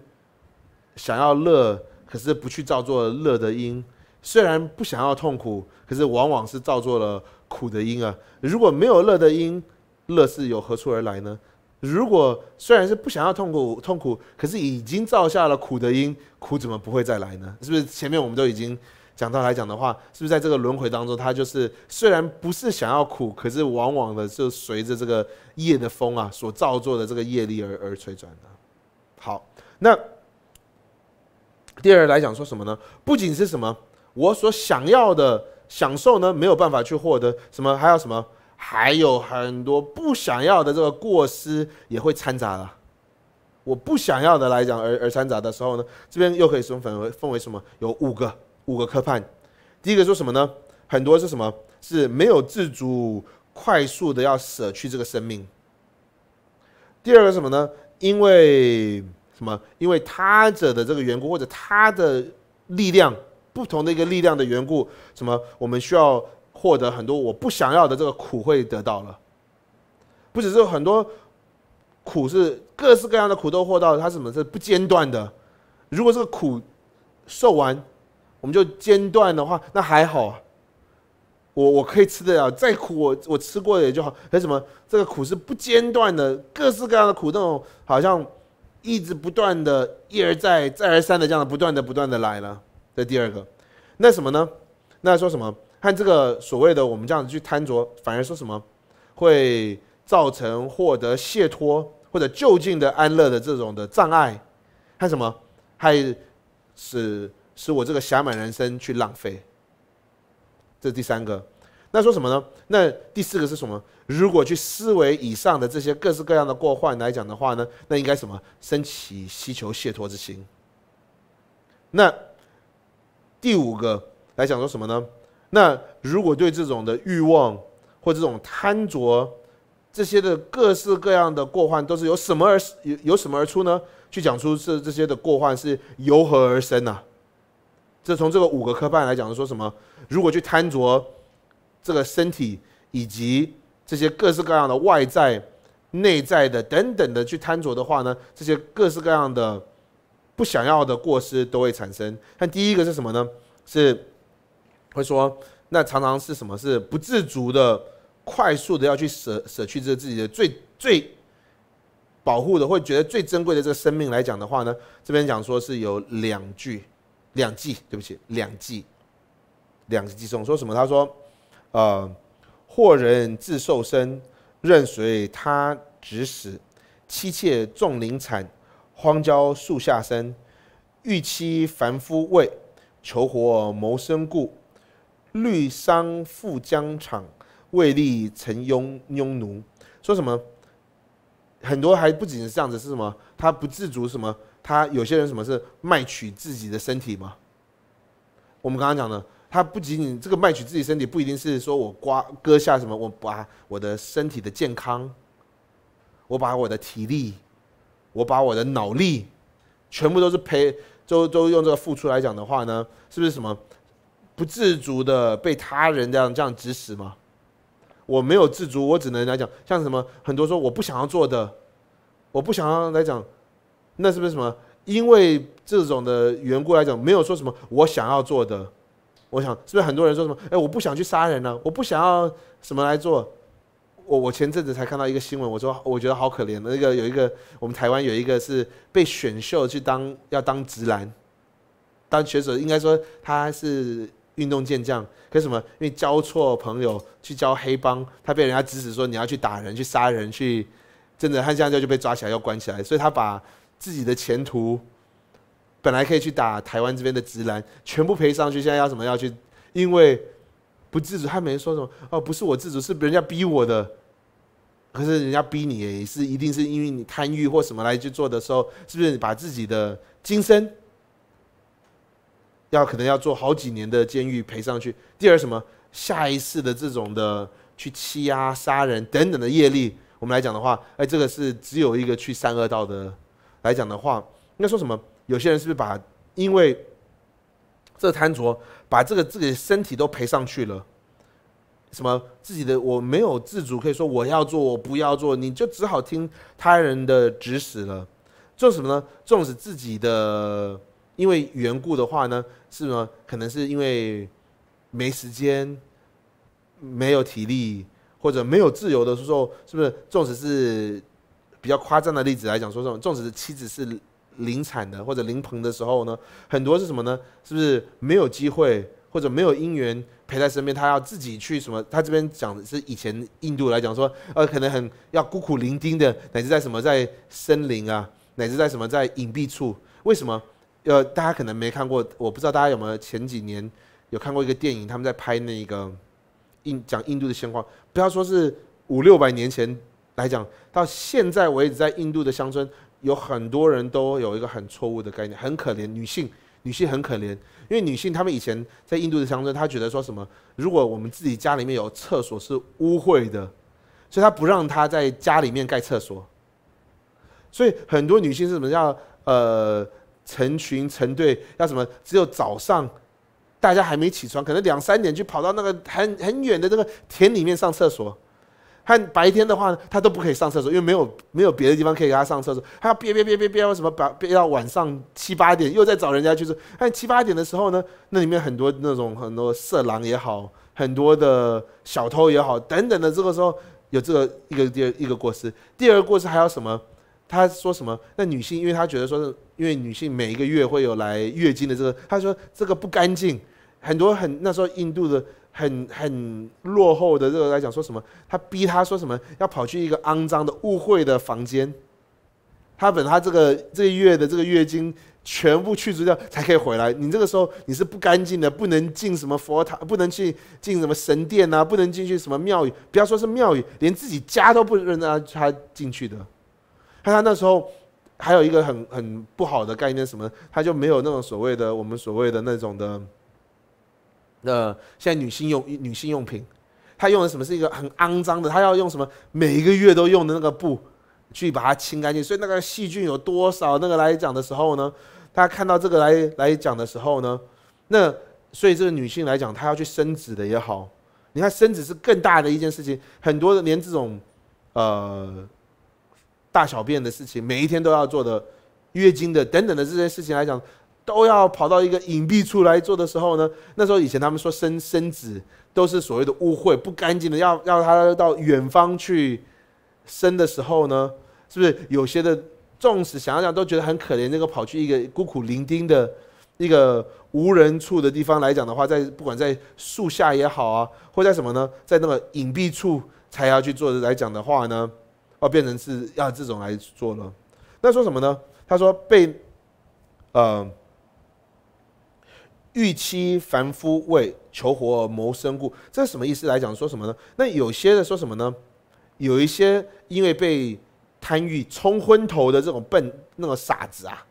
想要乐，可是不去造作乐的因；虽然不想要痛苦，可是往往是造作了。苦的因啊，如果没有乐的因，乐是由何处而来呢？如果虽然是不想要痛苦，痛苦可是已经造下了苦的因，苦怎么不会再来呢？是不是前面我们都已经讲到来讲的话，是不是在这个轮回当中，它就是虽然不是想要苦，可是往往的就随着这个业的风啊，所造作的这个业力而而吹转的。好，那第二来讲说什么呢？不仅是什么我所想要的。享受呢，没有办法去获得什么，还有什么，还有很多不想要的这个过失也会掺杂了。我不想要的来讲而而掺杂的时候呢，这边又可以分分为分为什么？有五个五个科判。第一个说什么呢？很多是什么？是没有自主快速的要舍去这个生命。第二个什么呢？因为什么？因为他者的这个缘故或者他的力量。不同的一个力量的缘故，什么？我们需要获得很多我不想要的这个苦会得到了，不只是很多苦是各式各样的苦都获到，它什么是不间断的？如果这个苦受完，我们就间断的话，那还好，我我可以吃得了，再苦我我吃过的也就好。为什么？这个苦是不间断的，各式各样的苦都好像一直不断的，一而再，再而三的这样不断的、不断的来了。这第二个，那什么呢？那说什么？和这个所谓的我们这样子去贪着，反而说什么会造成获得解脱或者就近的安乐的这种的障碍？还什么？还使使我这个狭满人生去浪费？这是第三个。那说什么呢？那第四个是什么？如果去思维以上的这些各式各样的过患来讲的话呢？那应该什么？升起希求解脱之心。那。第五个来讲说什么呢？那如果对这种的欲望或这种贪着这些的各式各样的过患，都是由什么而由什么而出呢？去讲出这这些的过患是由何而生呢？这从这个五个科判来讲说什么？如果去贪着这个身体以及这些各式各样的外在、内在的等等的去贪着的话呢？这些各式各样的。不想要的过失都会产生，但第一个是什么呢？是会说，那常常是什么？是不自主的、快速的要去舍舍去这自己的最最保护的，会觉得最珍贵的这个生命来讲的话呢？这边讲说是有两句，两句，对不起，两句，两记诵说什么？他说，呃，或人自受身，任随他指使，妻妾众凌产。荒郊树下生，欲期凡夫位，求活谋生故，绿桑赴疆场，未立成庸庸奴。说什么？很多还不仅是这样子，是什么？他不自主什么？他有些人什么是卖取自己的身体吗？我们刚刚讲的，他不仅仅这个卖取自己身体，不一定是说我刮割下什么，我把我的身体的健康，我把我的体力。我把我的脑力，全部都是赔，都都用这个付出来讲的话呢，是不是什么不自足的被他人这样这样指使吗？我没有自足，我只能来讲像什么很多说我不想要做的，我不想要来讲，那是不是什么因为这种的缘故来讲，没有说什么我想要做的？我想是不是很多人说什么？哎，我不想去杀人呢，我不想要什么来做。我我前阵子才看到一个新闻，我说我觉得好可怜。那个有一个我们台湾有一个是被选秀去当要当直男，当选手应该说他是运动健将，可什么？因为交错朋友去交黑帮，他被人家指使说你要去打人、去杀人、去真的，他现在就被抓起来要关起来，所以他把自己的前途本来可以去打台湾这边的直男全部赔上去，现在要什么要去？因为。不自主，他没说什么哦，不是我自主，是人家逼我的。可是人家逼你也是，一定是因为你贪欲或什么来去做的时候，是不是把自己的今生要可能要做好几年的监狱赔上去？第二，什么下一次的这种的去欺压、杀人等等的业力，我们来讲的话，哎，这个是只有一个去三恶道的来讲的话，应该说什么？有些人是不是把因为这贪着？把这个自己身体都赔上去了，什么自己的我没有自主可以说我要做我不要做，你就只好听他人的指使了。做什么呢？纵使自己的因为缘故的话呢，是什么？可能是因为没时间、没有体力或者没有自由的时候，是不是？纵使是比较夸张的例子来讲，说这种，纵使妻子是。临产的或者临盆的时候呢，很多是什么呢？是不是没有机会或者没有姻缘陪在身边？他要自己去什么？他这边讲的是以前印度来讲说，呃，可能很要孤苦伶仃的，乃至在什么在森林啊，乃至在什么在隐蔽处？为什么？呃，大家可能没看过，我不知道大家有没有前几年有看过一个电影，他们在拍那个印讲印度的现况，不要说是五六百年前来讲，到现在为止在印度的乡村。有很多人都有一个很错误的概念，很可怜女性，女性很可怜，因为女性她们以前在印度的乡村，她觉得说什么，如果我们自己家里面有厕所是污秽的，所以她不让她在家里面盖厕所，所以很多女性是什么叫呃成群成队，要什么只有早上大家还没起床，可能两三点去跑到那个很很远的那个田里面上厕所。但白天的话呢，他都不可以上厕所，因为没有没有别的地方可以给他上厕所。还要憋憋憋憋憋，为什么？憋到晚上七八点又在找人家去说？但七八点的时候呢，那里面很多那种很多色狼也好，很多的小偷也好等等的。这个时候有这个一个第二一个过失。第二个过失还有什么？他说什么？那女性，因为他觉得说，是因为女性每一个月会有来月经的这个，他说这个不干净，很多很那时候印度的。很很落后的，这个来讲说什么？他逼他说什么？要跑去一个肮脏的、污秽的房间，他把他这个这个月的这个月经全部去除掉，才可以回来。你这个时候你是不干净的，不能进什么佛塔，不能去进什么神殿呐，不能进去什么庙宇。不要说是庙宇，连自己家都不能让他他进去的。他他那时候还有一个很很不好的概念，什么？他就没有那种所谓的我们所谓的那种的。呃，现在女性用女性用品，她用的什么是一个很肮脏的，她要用什么每一个月都用的那个布去把它清干净，所以那个细菌有多少？那个来讲的时候呢，大家看到这个来来讲的时候呢，那所以这个女性来讲，她要去生殖的也好，你看生殖是更大的一件事情，很多的连这种呃大小便的事情，每一天都要做的月经的等等的这些事情来讲。都要跑到一个隐蔽处来做的时候呢？那时候以前他们说生生子都是所谓的污秽、不干净的，要让他到远方去生的时候呢？是不是有些的，纵使想想都觉得很可怜？那个跑去一个孤苦伶仃的、一个无人处的地方来讲的话，在不管在树下也好啊，或在什么呢？在那个隐蔽处才要去做来讲的话呢？哦，变成是要这种来做了。那说什么呢？他说被呃。预期凡夫为求活而谋生故，这是什么意思来讲？说什么呢？那有些的说什么呢？有一些因为被贪欲冲昏头的这种笨那个傻子啊，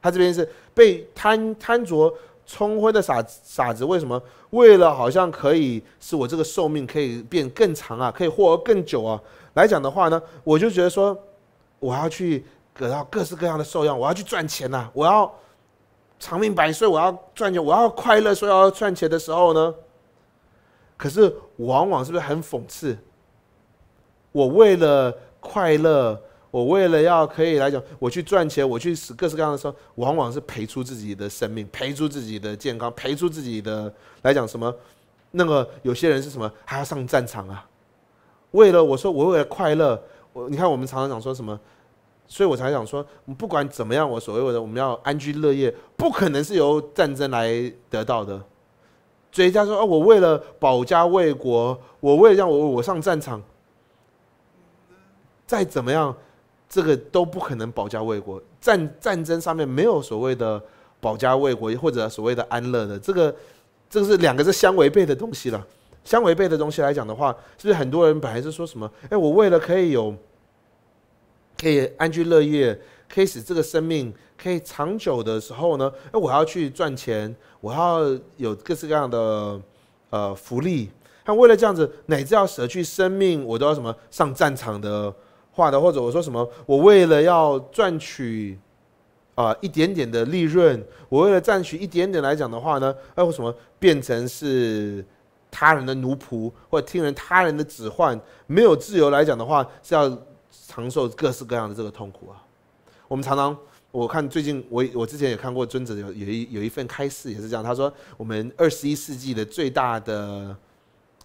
他这边是被贪贪着冲昏的傻子傻子。为什么？为了好像可以使我这个寿命可以变更长啊，可以活更久啊。来讲的话呢，我就觉得说，我要去得到各式各样的受用，我要去赚钱呐，我要。长命百岁，我要赚钱，我要快乐，所以要赚钱的时候呢，可是往往是不是很讽刺？我为了快乐，我为了要可以来讲，我去赚钱，我去使各式各样的时候，往往是赔出自己的生命，赔出自己的健康，赔出自己的来讲什么？那个有些人是什么还要上战场啊？为了我说我为了快乐，我你看我们常常讲说什么？所以我才想说，不管怎么样，我所谓的我们要安居乐业，不可能是由战争来得到的。所以他说：“哦，我为了保家卫国，我为了让我我上战场，再怎么样，这个都不可能保家卫国。战战争上面没有所谓的保家卫国，或者所谓的安乐的，这个这个是两个是相违背的东西了。相违背的东西来讲的话，是不是很多人本来是说什么？哎，我为了可以有。”可以安居乐业，可以使这个生命可以长久的时候呢？哎，我要去赚钱，我要有各式各样的呃福利。那为了这样子，乃至要舍去生命，我都要什么上战场的、话的，或者我说什么，我为了要赚取啊一点点的利润，我为了赚取一点点来讲的话呢？哎，为什么变成是他人的奴仆，或者听人他人的指唤，没有自由来讲的话是要。承受各式各样的这个痛苦啊，我们常常我看最近我我之前也看过，尊者有有一有一份开示也是这样。他说：“我们二十一世纪的最大的，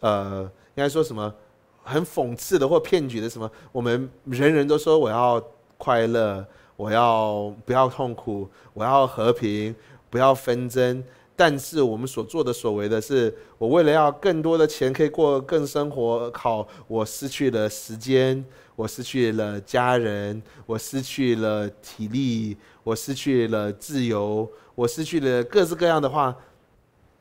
呃，应该说什么？很讽刺的或骗局的什么？我们人人都说我要快乐，我要不要痛苦，我要和平，不要纷争，但是我们所做的所为的是，我为了要更多的钱，可以过更生活，靠我失去了时间。”我失去了家人，我失去了体力，我失去了自由，我失去了各式各样的话，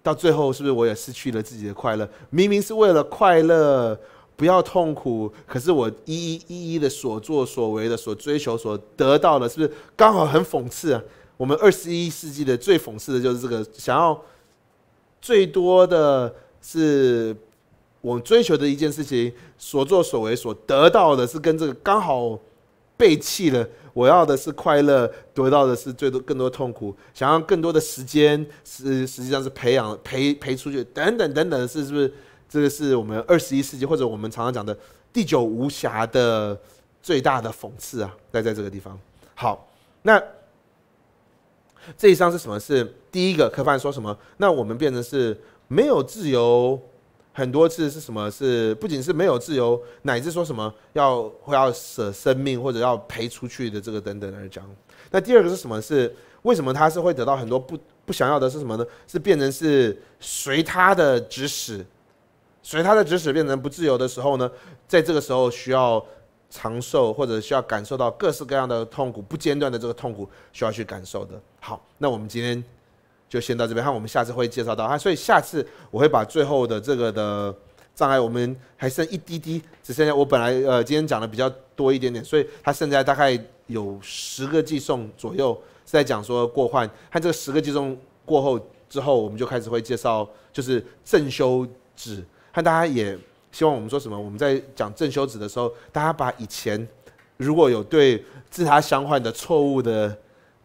到最后是不是我也失去了自己的快乐？明明是为了快乐，不要痛苦，可是我一一一一的所作所为的所追求所得到的，是不是刚好很讽刺啊？我们二十一世纪的最讽刺的就是这个，想要最多的是。我追求的一件事情，所作所为所得到的是跟这个刚好背弃了。我要的是快乐，得到的是最多更多痛苦，想要更多的时间，是实际上是培养 培培出去等等等等，是是不是？这个是我们二十一世纪或者我们常常讲的第九无暇的最大的讽刺啊！待在这个地方。好，那这一章是什么？是第一个科幻说什么？那我们变成是没有自由。很多次是什么？是不仅是没有自由，乃至说什么要会要舍生命或者要赔出去的这个等等来讲。那第二个是什么？是为什么他是会得到很多不不想要的是什么呢？是变成是随他的指使，随他的指使变成不自由的时候呢？在这个时候需要长寿或者需要感受到各式各样的痛苦，不间断的这个痛苦需要去感受的。好，那我们今天。就先到这边，看我们下次会介绍到啊，所以下次我会把最后的这个的障碍，我们还剩一滴滴，只剩下我本来呃今天讲的比较多一点点，所以它现在大概有十个寄送左右是在讲说过患，看这个十个寄送过后之后，我们就开始会介绍就是正修止，看大家也希望我们说什么，我们在讲正修止的时候，大家把以前如果有对自他相换的错误的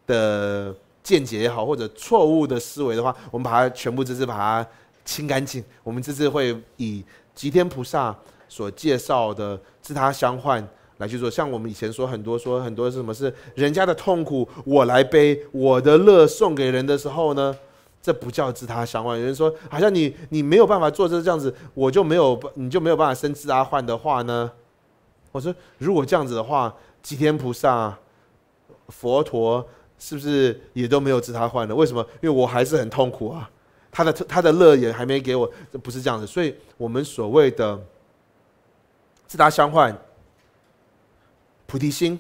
的。见解也好，或者错误的思维的话，我们把它全部这次把它清干净。我们这次会以吉天菩萨所介绍的自他相换来去做。像我们以前说很多说很多是什么是人家的痛苦我来背，我的乐送给人的时候呢，这不叫自他相换。有人说好像你你没有办法做这这样子，我就没有你就没有办法生自他换的话呢？我说如果这样子的话，吉天菩萨、佛陀。是不是也都没有治他患的？为什么？因为我还是很痛苦啊！他的他的乐也还没给我，这不是这样子。所以我们所谓的自他相患、菩提心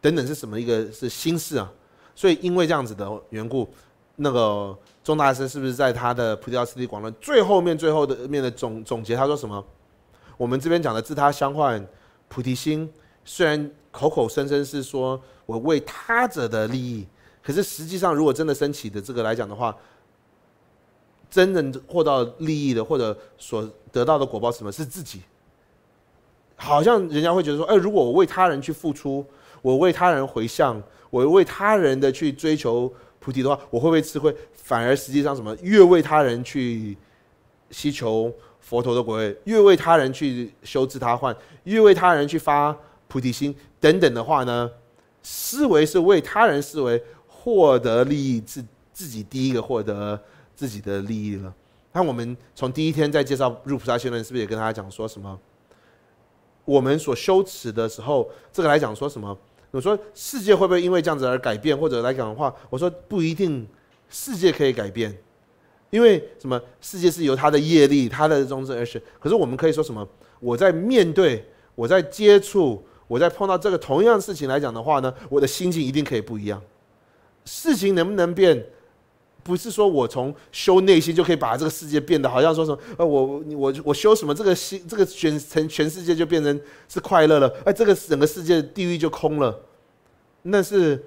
等等是什么？一个是心事啊！所以因为这样子的缘故，那个钟大师是不是在他的《菩提道次第广论》最后面最后的面的总总结？他说什么？我们这边讲的自他相患、菩提心。虽然口口声声是说我为他者的利益，可是实际上如果真的升起的这个来讲的话，真正获得利益的或者所得到的果报是什么？是自己。好像人家会觉得说，哎，如果我为他人去付出，我为他人回向，我为他人的去追求菩提的话，我会不会吃亏？反而实际上什么越为他人去希求佛陀的果位，越为他人去修治他患，越为他人去发。菩提心等等的话呢，思维是为他人思维获得利益，自自己第一个获得自己的利益了。那我们从第一天在介绍入菩萨行论，是不是也跟大家讲说什么？我们所修持的时候，这个来讲说什么？我说世界会不会因为这样子而改变？或者来讲的话，我说不一定，世界可以改变，因为什么？世界是由他的业力、他的种子而生。可是我们可以说什么？我在面对，我在接触。我在碰到这个同样事情来讲的话呢，我的心情一定可以不一样。事情能不能变，不是说我从修内心就可以把这个世界变得好像说什么，呃，我我我修什么，这个心这个全全全世界就变成是快乐了，哎，这个整个世界地狱就空了，那是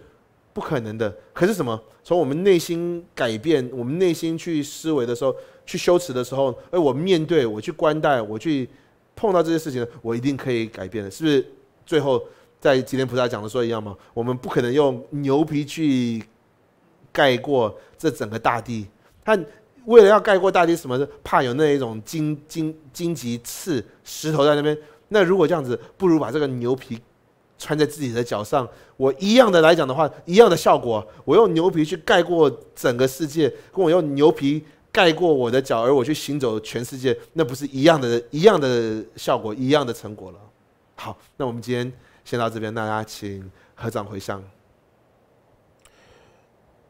不可能的。可是什么？从我们内心改变，我们内心去思维的时候，去修持的时候，哎，我面对我去观待我去碰到这些事情，我一定可以改变的，是不是？最后，在吉田菩萨讲的说一样吗？我们不可能用牛皮去盖过这整个大地。他为了要盖过大地，什么怕有那一种荆荆荆棘刺石头在那边？那如果这样子，不如把这个牛皮穿在自己的脚上。我一样的来讲的话，一样的效果。我用牛皮去盖过整个世界，跟我用牛皮盖过我的脚，而我去行走全世界，那不是一样的，一样的效果，一样的成果了。好，那我们今天先到这边，大家请合掌回向。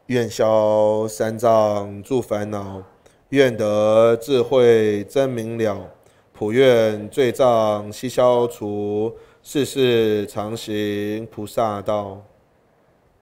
愿消三藏诸烦恼，愿得智慧真明了，普愿罪障悉消除，世世常行菩萨道。